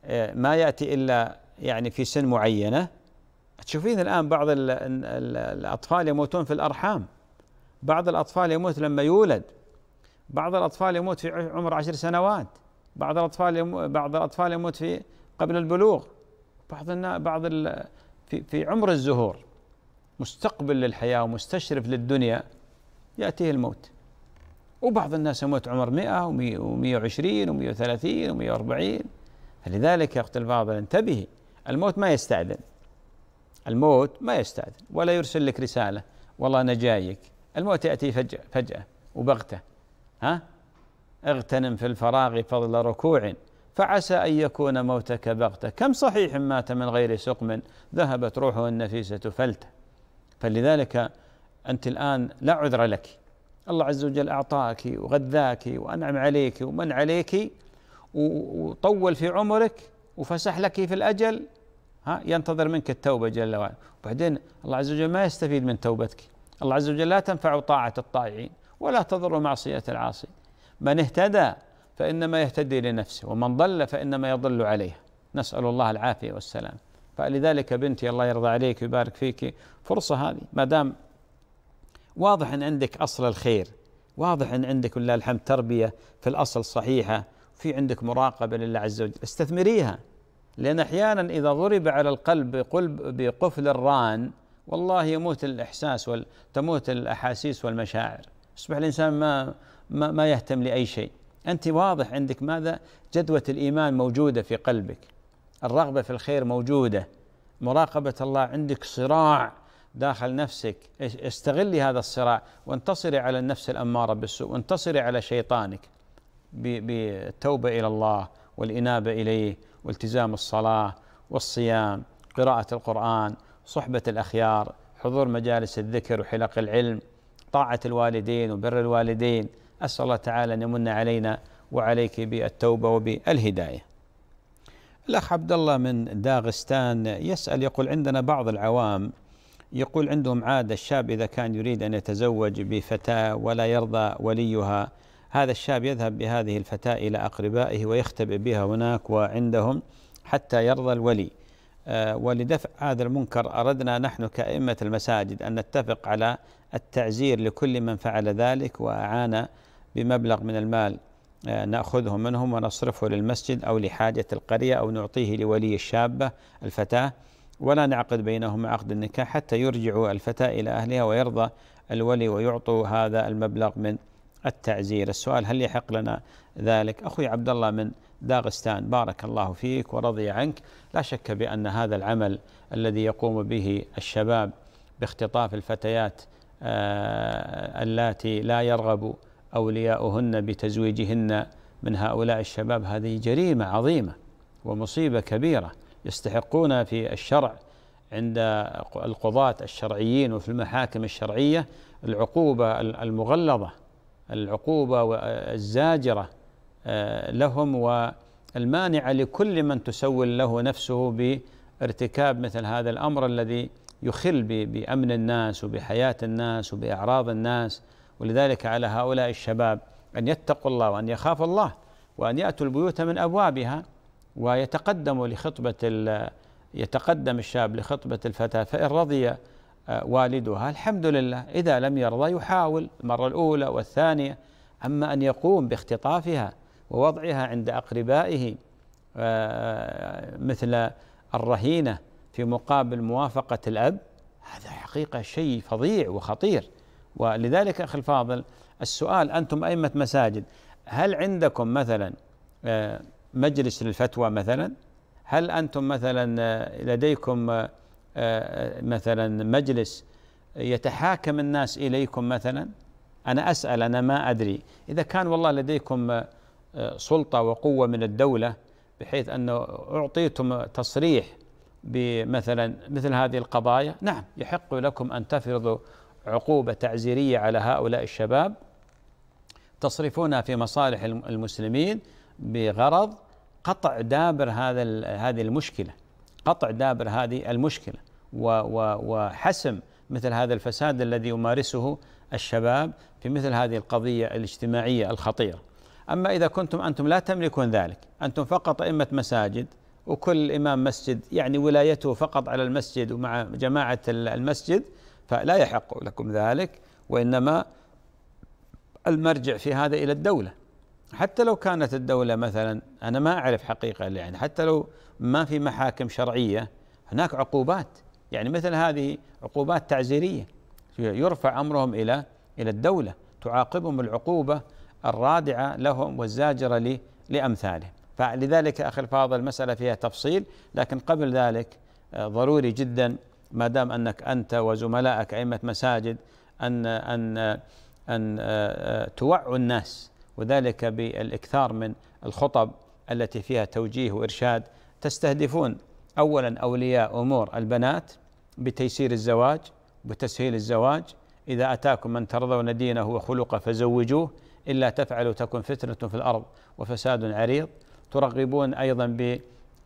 آه، ما يأتي إلا يعني في سن معينة تشوفين الآن بعض الأطفال يموتون في الأرحام بعض الأطفال يموت لما يولد بعض الأطفال يموت في عمر عشر سنوات بعض الاطفال يمو بعض الاطفال يموت في قبل البلوغ بعض بعض في في عمر الزهور مستقبل للحياه ومستشرف للدنيا ياتيه الموت وبعض الناس يموت عمر 100 و120 و130 و140 فلذلك يا اخت الفاضل انتبهي الموت ما يستاذن الموت ما يستاذن ولا يرسل لك رساله والله انا جايك الموت ياتي فجاه فجاه وبغته ها اغتنم في الفراغ فضل ركوع فعسى أن يكون موتك بغتة كم صحيح مات من غير سقم ذهبت روحه النفيسة فلتة فلذلك أنت الآن لا عذر لك الله عز وجل أعطاك وغذاك وأنعم عليك ومن عليك وطول في عمرك وفسح لك في الأجل ها ينتظر منك التوبة جل وعلا وبعدين الله عز وجل ما يستفيد من توبتك الله عز وجل لا تنفع طاعة الطائعين ولا تضر معصية العاصي من اهتدى فإنما يهتدي لنفسه ومن ضل فإنما يضل عليه نسأل الله العافية والسلام فلذلك بنتي الله يرضى عليك ويبارك فيك فرصة هذه ما دام واضح أن عندك أصل الخير واضح أن عندك ولله الحمد تربية في الأصل صحيحة في عندك مراقبة لله عز وجل استثمريها لأن أحيانا إذا ضرب على القلب بقلب بقفل الران والله يموت الإحساس وتموت الأحاسيس والمشاعر يصبح الإنسان ما ما, ما يهتم لأي شيء أنت واضح عندك ماذا جدوة الإيمان موجودة في قلبك الرغبة في الخير موجودة مراقبة الله عندك صراع داخل نفسك استغلي هذا الصراع وانتصري على النفس الأمارة بالسوء وانتصري على شيطانك بالتوبة إلى الله والإنابة إليه والتزام الصلاة والصيام قراءة القرآن صحبة الأخيار حضور مجالس الذكر وحلق العلم طاعة الوالدين وبر الوالدين أسأل الله تعالى أن يمن علينا وعليك بالتوبة وبالهداية الأخ عبد الله من داغستان يسأل يقول عندنا بعض العوام يقول عندهم عادة الشاب إذا كان يريد أن يتزوج بفتاة ولا يرضى وليها هذا الشاب يذهب بهذه الفتاة إلى أقربائه ويختبئ بها هناك وعندهم حتى يرضى الولي آه، ولدفع هذا المنكر أردنا نحن كأئمة المساجد أن نتفق على التعزير لكل من فعل ذلك وأعان بمبلغ من المال آه، ناخذه منهم ونصرفه للمسجد او لحاجه القريه او نعطيه لولي الشابه الفتاه ولا نعقد بينهما عقد النكاح حتى يرجع الفتاه الى اهلها ويرضى الولي ويعطوا هذا المبلغ من التعزير السؤال هل يحق لنا ذلك اخوي عبد الله من داغستان بارك الله فيك ورضي عنك لا شك بان هذا العمل الذي يقوم به الشباب باختطاف الفتيات آه، اللاتي لا يرغب أولياؤهن بتزويجهن من هؤلاء الشباب هذه جريمة عظيمة ومصيبة كبيرة يستحقون في الشرع عند القضاة الشرعيين وفي المحاكم الشرعية العقوبة المغلظة العقوبة الزاجرة آه، لهم والمانعة لكل من تسول له نفسه بارتكاب مثل هذا الأمر الذي يخل بأمن الناس وبحياة الناس وبأعراض الناس ولذلك على هؤلاء الشباب أن يتقوا الله وأن يخافوا الله وأن يأتوا البيوت من أبوابها ويتقدموا لخطبة يتقدم الشاب لخطبة الفتاة فإن رضي آه، والدها الحمد لله إذا لم يرضى يحاول المرة الأولى والثانية أما أن يقوم باختطافها ووضعها عند أقربائه آه، مثل الرهينة في مقابل موافقة الأب هذا حقيقة شيء فظيع وخطير ولذلك أخي الفاضل السؤال أنتم أئمة مساجد هل عندكم مثلا آه، مجلس للفتوى مثلا هل أنتم مثلا آه، لديكم آه، مثلا مجلس يتحاكم الناس إليكم مثلا أنا أسأل أنا ما أدري إذا كان والله لديكم سلطة وقوة من الدولة بحيث أنه أعطيتم تصريح بمثلا مثل هذه القضايا نعم يحق لكم أن تفرضوا عقوبة تعزيرية على هؤلاء الشباب تصرفونها في مصالح المسلمين بغرض قطع دابر هذا هذه المشكلة قطع دابر هذه المشكلة وحسم مثل هذا الفساد الذي يمارسه الشباب في مثل هذه القضية الاجتماعية الخطيرة أما إذا كنتم أنتم لا تملكون ذلك أنتم فقط أئمة مساجد وكل إمام مسجد يعني ولايته فقط على المسجد ومع جماعة المسجد فلا يحق لكم ذلك وإنما المرجع في هذا إلى الدولة حتى لو كانت الدولة مثلا أنا ما أعرف حقيقة يعني حتى لو ما في محاكم شرعية هناك عقوبات يعني مثل هذه عقوبات تعزيرية يرفع أمرهم إلى إلى الدولة تعاقبهم العقوبة الرادعة لهم والزاجرة لأمثالهم فلذلك أخي الفاضل المسألة فيها تفصيل لكن قبل ذلك آه، ضروري جدا ما دام انك انت وزملائك ائمه مساجد ان ان ان توعوا الناس وذلك بالاكثار من الخطب التي فيها توجيه وارشاد تستهدفون اولا اولياء امور البنات بتيسير الزواج بتسهيل الزواج اذا اتاكم من ترضون دينه وخلقه فزوجوه الا تفعلوا تكن فتنه في الارض وفساد عريض ترغبون ايضا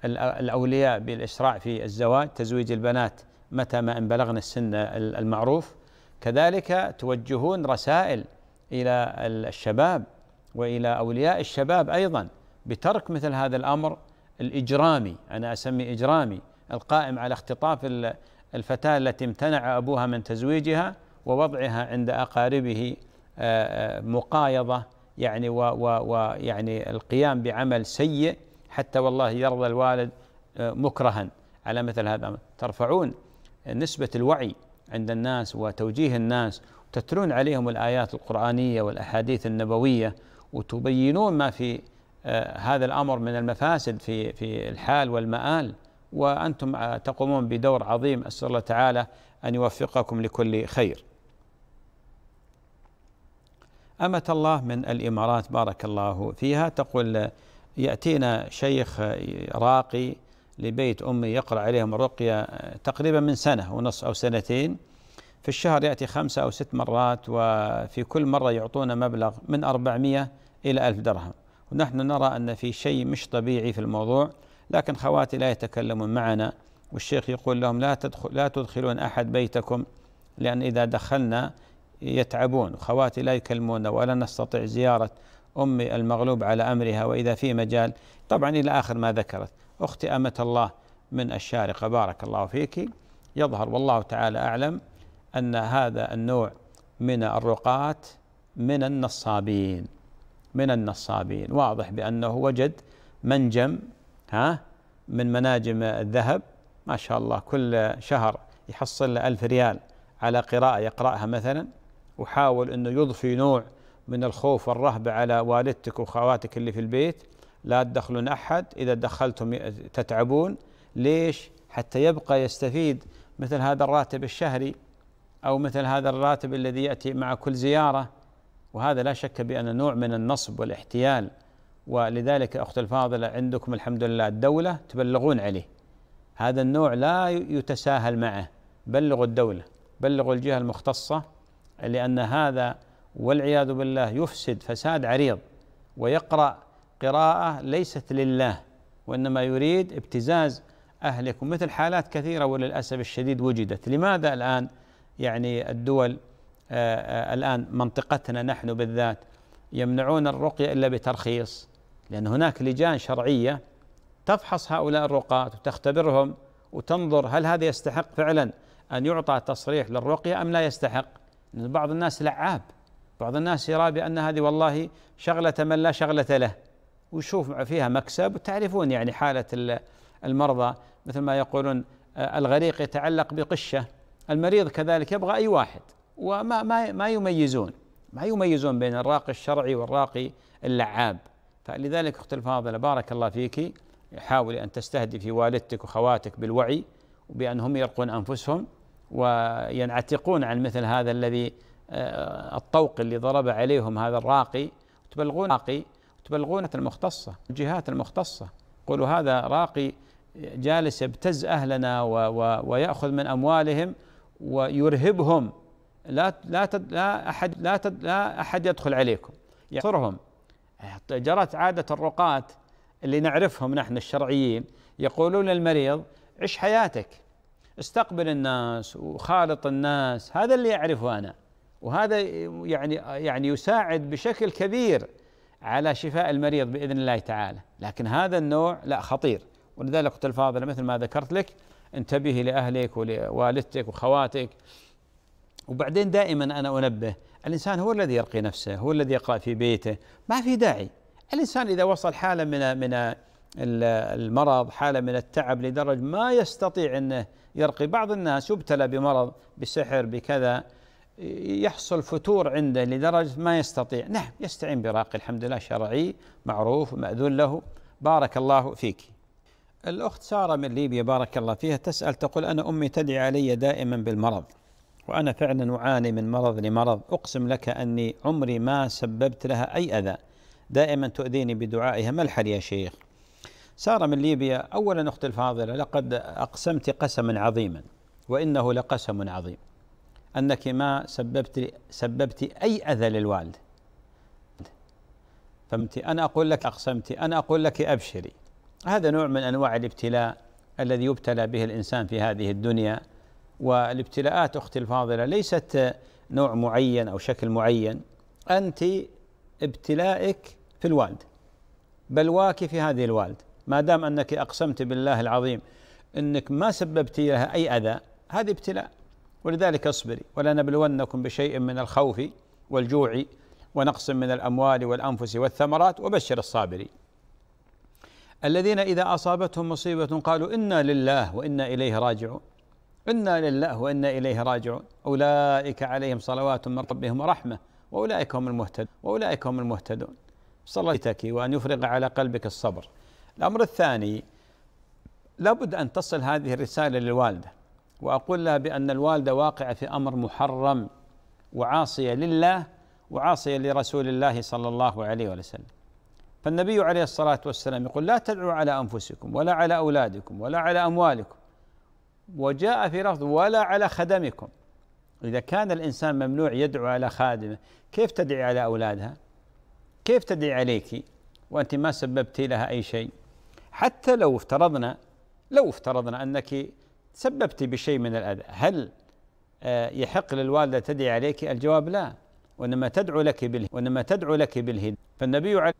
بالاولياء بالاسراع في الزواج تزويج البنات متى ما ان بلغنا السن المعروف كذلك توجهون رسائل الى الشباب والى اولياء الشباب ايضا بترك مثل هذا الامر الاجرامي انا اسمي اجرامي القائم على اختطاف الفتاه التي امتنع ابوها من تزويجها ووضعها عند اقاربه آه، آه، مقايضه يعني ويعني القيام بعمل سيء حتى والله يرضى الوالد آه، مكرها على مثل هذا ترفعون نسبة الوعي عند الناس وتوجيه الناس وتترون عليهم الآيات القرآنية والأحاديث النبوية وتبينون ما في آه، هذا الأمر من المفاسد في في الحال والمآل وأنتم آه، تقومون بدور عظيم أسأل الله تعالى أن يوفقكم لكل خير أمة الله من الإمارات بارك الله فيها تقول آه، يأتينا شيخ راقي لبيت أمي يقرأ عليهم الرقية آه، تقريبا من سنة ونص أو سنتين في الشهر يأتي خمسة أو ست مرات وفي كل مرة يعطونا مبلغ من 400 إلى 1000 درهم ونحن نرى أن في شيء مش طبيعي في الموضوع لكن خواتي لا يتكلمون معنا والشيخ يقول لهم لا تدخل لا تدخلون أحد بيتكم لأن إذا دخلنا يتعبون خواتي لا يكلمونا ولا نستطيع زيارة أمي المغلوب على أمرها وإذا في مجال طبعا إلى آخر ما ذكرت أختي أمة الله من الشارقة بارك الله فيك يظهر والله تعالى أعلم أن هذا النوع من الرقاة من النصابين من النصابين واضح بأنه وجد منجم ها من مناجم الذهب ما شاء الله كل شهر يحصل ألف ريال على قراءة يقرأها مثلا وحاول أنه يضفي نوع من الخوف والرهبة على والدتك وخواتك اللي في البيت لا تدخلون أحد إذا دخلتم تتعبون ليش حتى يبقى يستفيد مثل هذا الراتب الشهري أو مثل هذا الراتب الذي يأتي مع كل زيارة وهذا لا شك بأن نوع من النصب والاحتيال ولذلك أخت الفاضلة عندكم الحمد لله الدولة تبلغون عليه هذا النوع لا يتساهل معه بلغوا الدولة بلغوا الجهة المختصة لأن هذا والعياذ بالله يفسد فساد عريض ويقرأ قراءة ليست لله وإنما يريد ابتزاز أهلكم مثل حالات كثيرة وللأسف الشديد وجدت لماذا الآن يعني الدول آه، آه، الآن منطقتنا نحن بالذات يمنعون الرقية إلا بترخيص لأن هناك لجان شرعية تفحص هؤلاء الرقاة وتختبرهم وتنظر هل هذا يستحق فعلا أن يعطى تصريح للرقية أم لا يستحق بعض الناس لعاب بعض الناس يرى بأن هذه والله شغلة من لا شغلة له ويشوف فيها مكسب وتعرفون يعني حالة المرضى مثل ما يقولون آه، الغريق يتعلق بقشة المريض كذلك يبغى أي واحد وما ما ما يميزون ما يميزون بين الراقي الشرعي والراقي اللعاب فلذلك أخت الفاضلة بارك الله فيك حاولي أن تستهدي في والدتك وخواتك بالوعي وبأنهم يرقون أنفسهم وينعتقون عن مثل هذا الذي آه، الطوق اللي ضرب عليهم هذا الراقي تبلغون راقي تبلغونة المختصة الجهات المختصة قولوا هذا راقي جالس يبتز أهلنا و و ويأخذ من أموالهم ويرهبهم لا لا تد لا أحد لا تد لا أحد يدخل عليكم يحصرهم جرت عادة الرقاة اللي نعرفهم نحن الشرعيين يقولون للمريض عش حياتك استقبل الناس وخالط الناس هذا اللي أعرفه أنا وهذا يعني يعني يساعد بشكل كبير على شفاء المريض باذن الله تعالى، لكن هذا النوع لا خطير ولذلك قلت الفاضله مثل ما ذكرت لك انتبهي لاهلك ولوالدتك وخواتك وبعدين دائما انا انبه الانسان هو الذي يرقي نفسه، هو الذي يقرا في بيته، ما في داعي الانسان اذا وصل حاله من من المرض حاله من التعب لدرجه ما يستطيع انه يرقي بعض الناس يبتلى بمرض بسحر بكذا يحصل فتور عنده لدرجة ما يستطيع نعم يستعين براقي الحمد لله شرعي معروف مأذون له بارك الله فيك الأخت سارة من ليبيا بارك الله فيها تسأل تقول أنا أمي تدعي علي دائما بالمرض وأنا فعلا أعاني من مرض لمرض أقسم لك أني عمري ما سببت لها أي أذى دائما تؤذيني بدعائها ما الحل يا شيخ سارة من ليبيا أولا أختي الفاضلة لقد أقسمت قسما عظيما وإنه لقسم عظيم أنك ما سببت سببت أي أذى للوالد فهمت أنا أقول لك أقسمت أنا أقول لك أبشري هذا نوع من أنواع الابتلاء الذي يبتلى به الإنسان في هذه الدنيا والابتلاءات أختي الفاضلة ليست نوع معين أو شكل معين أنت ابتلائك في الوالد واكي في هذه الوالد ما دام أنك أقسمت بالله العظيم أنك ما سببت لها أي أذى هذا ابتلاء ولذلك اصبري ولنبلونكم بشيء من الخوف والجوع ونقص من الاموال والانفس والثمرات وبشر الصابرين الذين اذا اصابتهم مصيبه قالوا انا لله وانا اليه راجعون انا لله وانا اليه راجعون اولئك عليهم صلوات من ربهم ورحمه واولئك هم المهتدون واولئك هم المهتدون صليتك وان يفرغ على قلبك الصبر الامر الثاني لابد ان تصل هذه الرساله للوالده واقول لها بان الوالده واقعه في امر محرم وعاصيه لله وعاصيه لرسول الله صلى الله عليه وسلم فالنبي عليه الصلاه والسلام يقول لا تدعوا على انفسكم ولا على اولادكم ولا على اموالكم وجاء في لفظ ولا على خدمكم اذا كان الانسان ممنوع يدعو على خادمه كيف تدعي على اولادها؟ كيف تدعي عليك وانت ما سببتي لها اي شيء؟ حتى لو افترضنا لو افترضنا انك تسببت بشيء من الأذى هل آه، يحق للوالدة تدعي عليك الجواب لا وإنما تدعو لك بالهدى وإنما تدعو لك بالهدى فالنبي عليه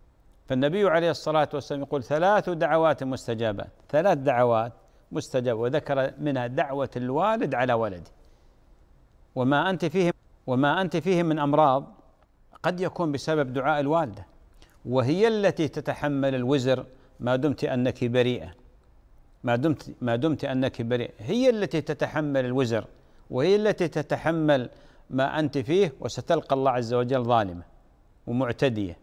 فالنبي عليه الصلاة والسلام يقول ثلاث دعوات مستجابات ثلاث دعوات مستجابة وذكر منها دعوة الوالد على ولده وما أنت فيه وما أنت فيه من أمراض قد يكون بسبب دعاء الوالدة وهي التي تتحمل الوزر ما دمت أنك بريئة ما دمت ما دمت انك بريء هي التي تتحمل الوزر وهي التي تتحمل ما انت فيه وستلقى الله عز وجل ظالمه ومعتديه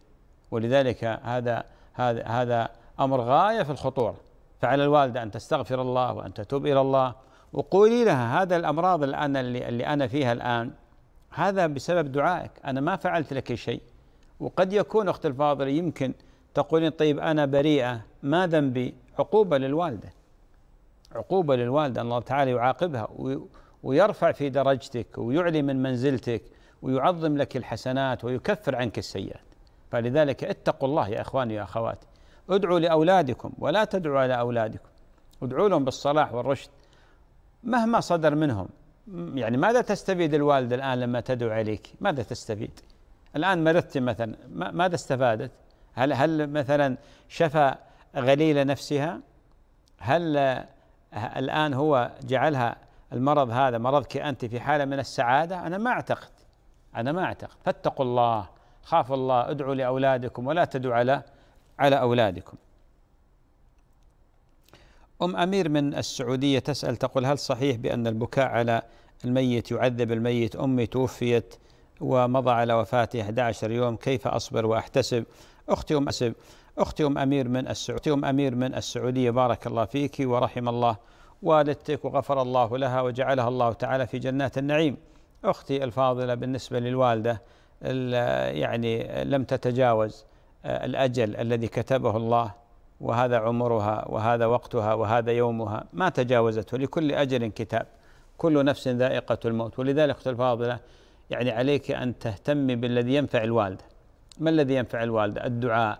ولذلك هذا هذا هذا امر غايه في الخطوره فعلى الوالده ان تستغفر الله وان تتوب الى الله وقولي لها هذا الامراض الان اللي, اللي انا فيها الان هذا بسبب دعائك انا ما فعلت لك شيء وقد يكون اختي الفاضله يمكن تقولين طيب انا بريئه ما ذنبي عقوبه للوالده عقوبة للوالدة الله تعالى يعاقبها ويرفع في درجتك ويعلي من منزلتك ويعظم لك الحسنات ويكفر عنك السيئات فلذلك اتقوا الله يا إخواني يا اخواتي ادعوا لأولادكم ولا تدعوا على أولادكم ادعوا لهم بالصلاح والرشد مهما صدر منهم يعني ماذا تستفيد الوالدة الآن لما تدعو عليك ماذا تستفيد الآن مرضت مثلا ماذا استفادت هل هل مثلا شفى غليل نفسها هل الآن هو جعلها المرض هذا مرضك أنت في حالة من السعادة أنا ما أعتقد أنا ما أعتقد فاتقوا الله خافوا الله ادعوا لأولادكم ولا تدعوا على على أولادكم أم أمير من السعودية تسأل تقول هل صحيح بأن البكاء على الميت يعذب الميت أمي توفيت ومضى على وفاته 11 يوم كيف أصبر وأحتسب أختي أم أسب أختي أم أمير من السعودية أختي أم أمير من السعودية بارك الله فيك ورحم الله والدتك وغفر الله لها وجعلها الله تعالى في جنات النعيم أختي الفاضلة بالنسبة للوالدة يعني لم تتجاوز آه، الأجل الذي كتبه الله وهذا عمرها وهذا وقتها وهذا يومها ما تجاوزته لكل أجل كتاب كل نفس ذائقة الموت ولذلك أختي الفاضلة يعني عليك أن تهتمي بالذي ينفع الوالدة ما الذي ينفع الوالدة الدعاء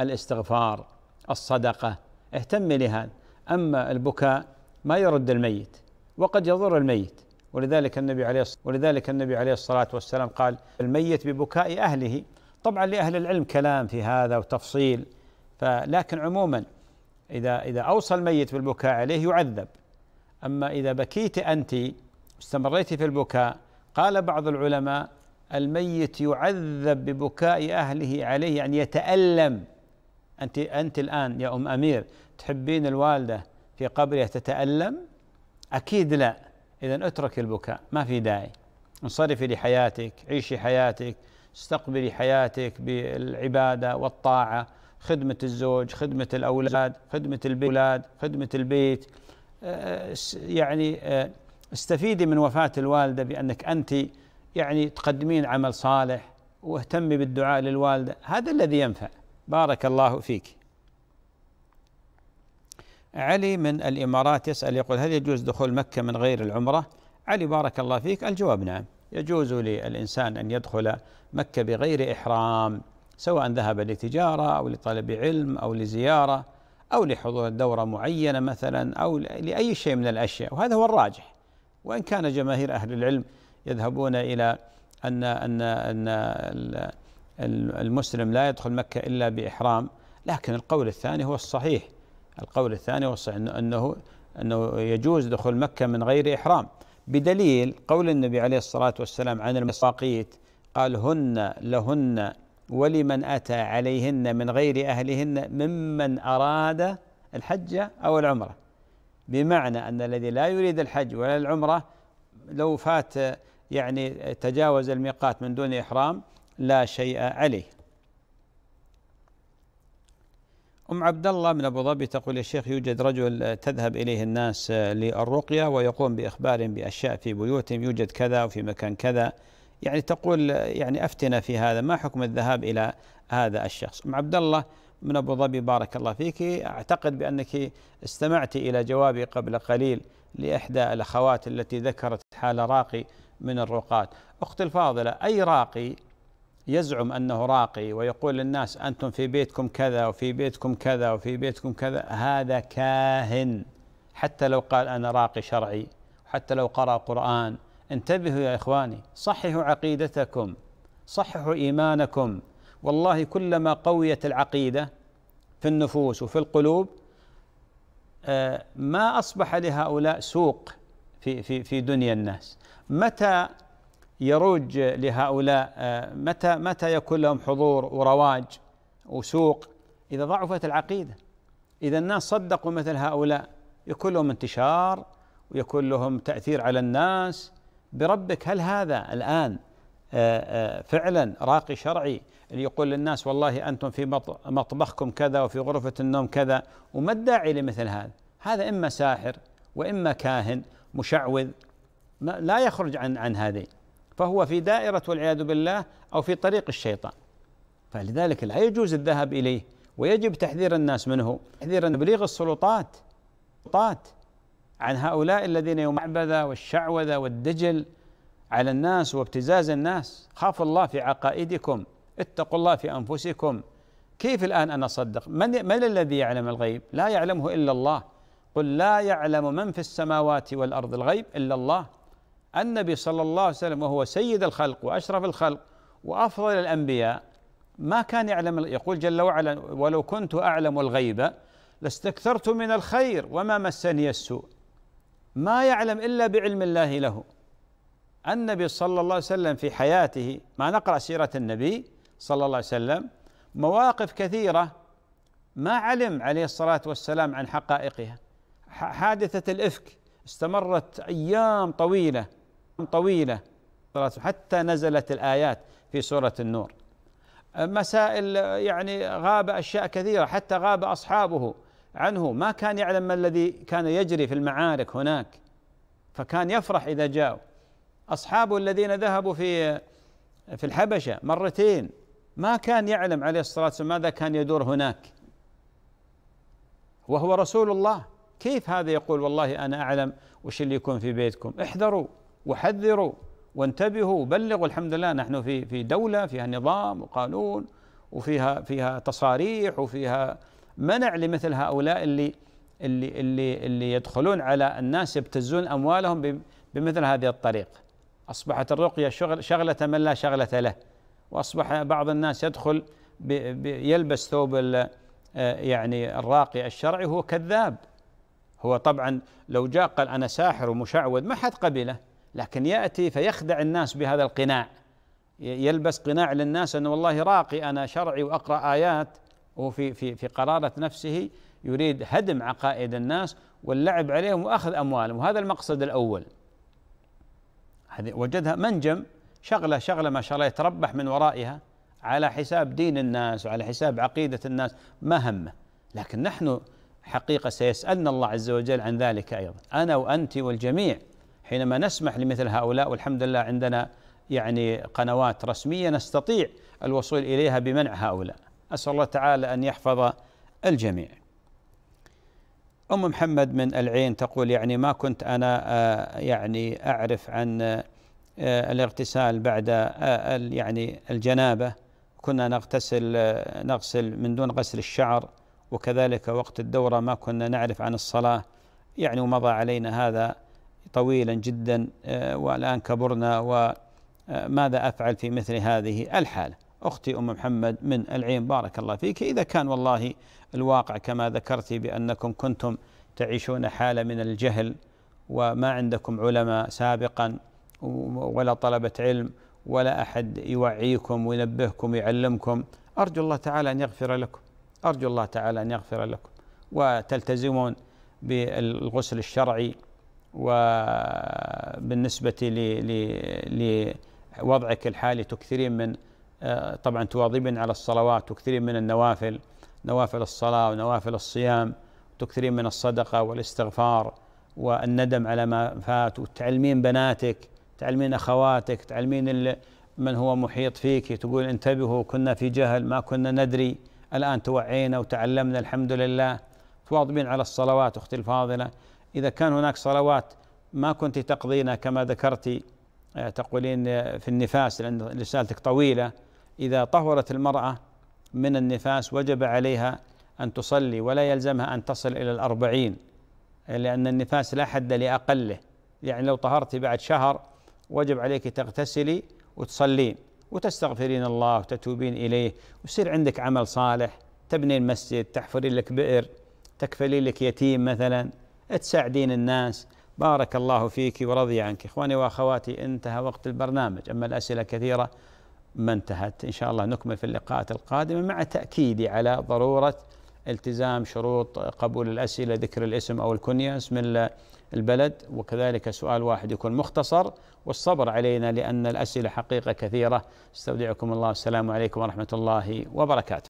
الاستغفار الصدقة اهتمي لهذا أما البكاء ما يرد الميت وقد يضر الميت ولذلك النبي عليه ولذلك النبي عليه الصلاة والسلام قال الميت ببكاء أهله طبعا لأهل العلم كلام في هذا وتفصيل فلكن عموما إذا إذا أوصى الميت بالبكاء عليه يعذب أما إذا بكيت أنت استمريت في البكاء قال بعض العلماء الميت يعذب ببكاء أهله عليه يعني يتألم أنت أنت الآن يا أم أمير تحبين الوالدة في قبرها تتألم أكيد لا إذا اترك البكاء ما في داعي انصرفي لحياتك عيشي حياتك استقبلي حياتك بالعبادة والطاعة خدمة الزوج خدمة الأولاد خدمة البلاد خدمة البيت آه، يعني آه، استفيدي من وفاة الوالدة بأنك أنت يعني تقدمين عمل صالح واهتمي بالدعاء للوالدة هذا الذي ينفع بارك الله فيك علي من الإمارات يسأل يقول هل يجوز دخول مكة من غير العمرة علي بارك الله فيك الجواب نعم يجوز للإنسان أن يدخل مكة بغير إحرام سواء ذهب لتجارة أو لطلب علم أو لزيارة أو لحضور دورة معينة مثلا أو لأي شيء من الأشياء وهذا هو الراجح وإن كان جماهير أهل العلم يذهبون إلى أن أن أن المسلم لا يدخل مكة إلا بإحرام لكن القول الثاني هو الصحيح القول الثاني هو الصحيح أنه أنه يجوز دخول مكة من غير إحرام بدليل قول النبي عليه الصلاة والسلام عن المساقيت قال هن لهن ولمن أتى عليهن من غير أهلهن ممن أراد الحج أو العمرة بمعنى أن الذي لا يريد الحج ولا العمرة لو فات يعني تجاوز الميقات من دون إحرام لا شيء عليه أم عبد الله من أبو ظبي تقول يا شيخ يوجد رجل تذهب إليه الناس للرقية ويقوم بإخبارهم بأشياء في بيوتهم يوجد كذا وفي مكان كذا يعني تقول يعني أفتنا في هذا ما حكم الذهاب إلى هذا الشخص أم عبد الله من أبو ظبي بارك الله فيك أعتقد بأنك استمعت إلى جوابي قبل قليل لإحدى الأخوات التي ذكرت حال راقي من الرقاة أخت الفاضلة أي راقي يزعم انه راقي ويقول للناس انتم في بيتكم كذا وفي بيتكم كذا وفي بيتكم كذا هذا كاهن حتى لو قال انا راقي شرعي حتى لو قرأ قرآن انتبهوا يا اخواني صححوا عقيدتكم صححوا ايمانكم والله كلما قويت العقيده في النفوس وفي القلوب آه، ما اصبح لهؤلاء سوق في في في دنيا الناس متى يروج لهؤلاء آه، متى متى يكون لهم حضور ورواج وسوق اذا ضعفت العقيده اذا الناس صدقوا مثل هؤلاء يكون لهم انتشار ويكون لهم تاثير على الناس بربك هل هذا الان آه، آه، فعلا راقي شرعي اللي يقول للناس والله انتم في مطبخكم كذا وفي غرفه النوم كذا وما الداعي لمثل هذا هذا اما ساحر واما كاهن مشعوذ لا يخرج عن عن هذين فهو في دائرة والعياذ بالله أو في طريق الشيطان فلذلك لا يجوز الذهاب إليه ويجب تحذير الناس منه تحذير تبليغ السلطات عن هؤلاء الذين يمعبذ والشعوذة والدجل على الناس وابتزاز الناس خافوا الله في عقائدكم اتقوا الله في أنفسكم كيف الآن أنا أصدق من, من الذي يعلم الغيب لا يعلمه إلا الله قل لا يعلم من في السماوات والأرض الغيب إلا الله النبي صلى الله عليه وسلم وهو سيد الخلق واشرف الخلق وافضل الانبياء ما كان يعلم يقول جل وعلا ولو كنت اعلم الغيب لاستكثرت من الخير وما مسني السوء ما يعلم الا بعلم الله له النبي صلى الله عليه وسلم في حياته ما نقرا سيره النبي صلى الله عليه وسلم مواقف كثيره ما علم عليه الصلاه والسلام عن حقائقها حادثه الافك استمرت ايام طويله طويلة حتى نزلت الآيات في سورة النور مسائل يعني غاب أشياء كثيرة حتى غاب أصحابه عنه ما كان يعلم ما الذي كان يجري في المعارك هناك فكان يفرح إذا جاء أصحابه الذين ذهبوا في في الحبشة مرتين ما كان يعلم عليه الصلاة والسلام ماذا كان يدور هناك وهو رسول الله كيف هذا يقول والله أنا أعلم وش اللي يكون في بيتكم احذروا وحذروا وانتبهوا بلغوا الحمد لله نحن في في دوله فيها نظام وقانون وفيها فيها تصاريح وفيها منع لمثل هؤلاء اللي اللي اللي اللي يدخلون على الناس يبتزون اموالهم بمثل هذه الطريقه. اصبحت الرقيه شغل شغله من لا شغله له واصبح بعض الناس يدخل يلبس ثوب آه، يعني الراقي الشرعي وهو كذاب هو طبعا لو جاء قال انا ساحر ومشعوذ ما حد قبله لكن ياتي فيخدع الناس بهذا القناع يلبس قناع للناس انه والله راقي انا شرعي واقرا ايات وفي في في في قراره نفسه يريد هدم عقائد الناس واللعب عليهم واخذ اموالهم وهذا المقصد الاول وجدها منجم شغله شغله ما شاء الله يتربح من ورائها على حساب دين الناس وعلى حساب عقيده الناس ما همه لكن نحن حقيقه سيسالنا الله عز وجل عن ذلك ايضا انا وانت والجميع حينما نسمح لمثل هؤلاء والحمد لله عندنا يعني قنوات رسمية نستطيع الوصول إليها بمنع هؤلاء أسأل الله تعالى أن يحفظ الجميع أم محمد من العين تقول يعني ما كنت أنا آه، يعني أعرف عن آه، آه، الاغتسال بعد يعني الجنابة كنا نغتسل نغسل من دون غسل الشعر وكذلك وقت الدورة ما كنا نعرف عن الصلاة يعني ومضى علينا هذا طويلا جدا آه، والآن كبرنا وماذا آه، أفعل في مثل هذه الحالة أختي أم محمد من العين بارك الله فيك إذا كان والله الواقع كما ذكرت بأنكم كنتم تعيشون حالة من الجهل وما عندكم علماء سابقا ولا طلبة علم ولا أحد يوعيكم وينبهكم ويعلمكم أرجو الله تعالى أن يغفر لكم أرجو الله تعالى أن يغفر لكم وتلتزمون بالغسل الشرعي وبالنسبة لوضعك الحالي تكثرين من آه، طبعا تواظبين على الصلوات تكثرين من النوافل نوافل الصلاة ونوافل الصيام تكثرين من الصدقة والاستغفار والندم على ما فات وتعلمين بناتك تعلمين أخواتك تعلمين من هو محيط فيك تقول انتبهوا كنا في جهل ما كنا ندري الآن توعينا وتعلمنا الحمد لله تواظبين على الصلوات أختي الفاضلة إذا كان هناك صلوات ما كنت تقضينها كما ذكرت آه، تقولين آه، في النفاس لأن رسالتك طويلة إذا طهرت المرأة من النفاس وجب عليها أن تصلي ولا يلزمها أن تصل إلى الأربعين آه، لأن النفاس لا حد لأقله يعني لو طهرت بعد شهر وجب عليك تغتسلي وتصلين وتستغفرين الله وتتوبين إليه ويصير عندك عمل صالح تبنين مسجد تحفرين لك بئر تكفلين لك يتيم مثلا تساعدين الناس بارك الله فيك ورضي عنك إخواني وأخواتي انتهى وقت البرنامج أما الأسئلة كثيرة ما انتهت إن شاء الله نكمل في اللقاءات القادمة مع تأكيدي على ضرورة التزام شروط قبول الأسئلة ذكر الاسم أو الكنية اسم البلد وكذلك سؤال واحد يكون مختصر والصبر علينا لأن الأسئلة حقيقة كثيرة استودعكم الله السلام عليكم ورحمة الله وبركاته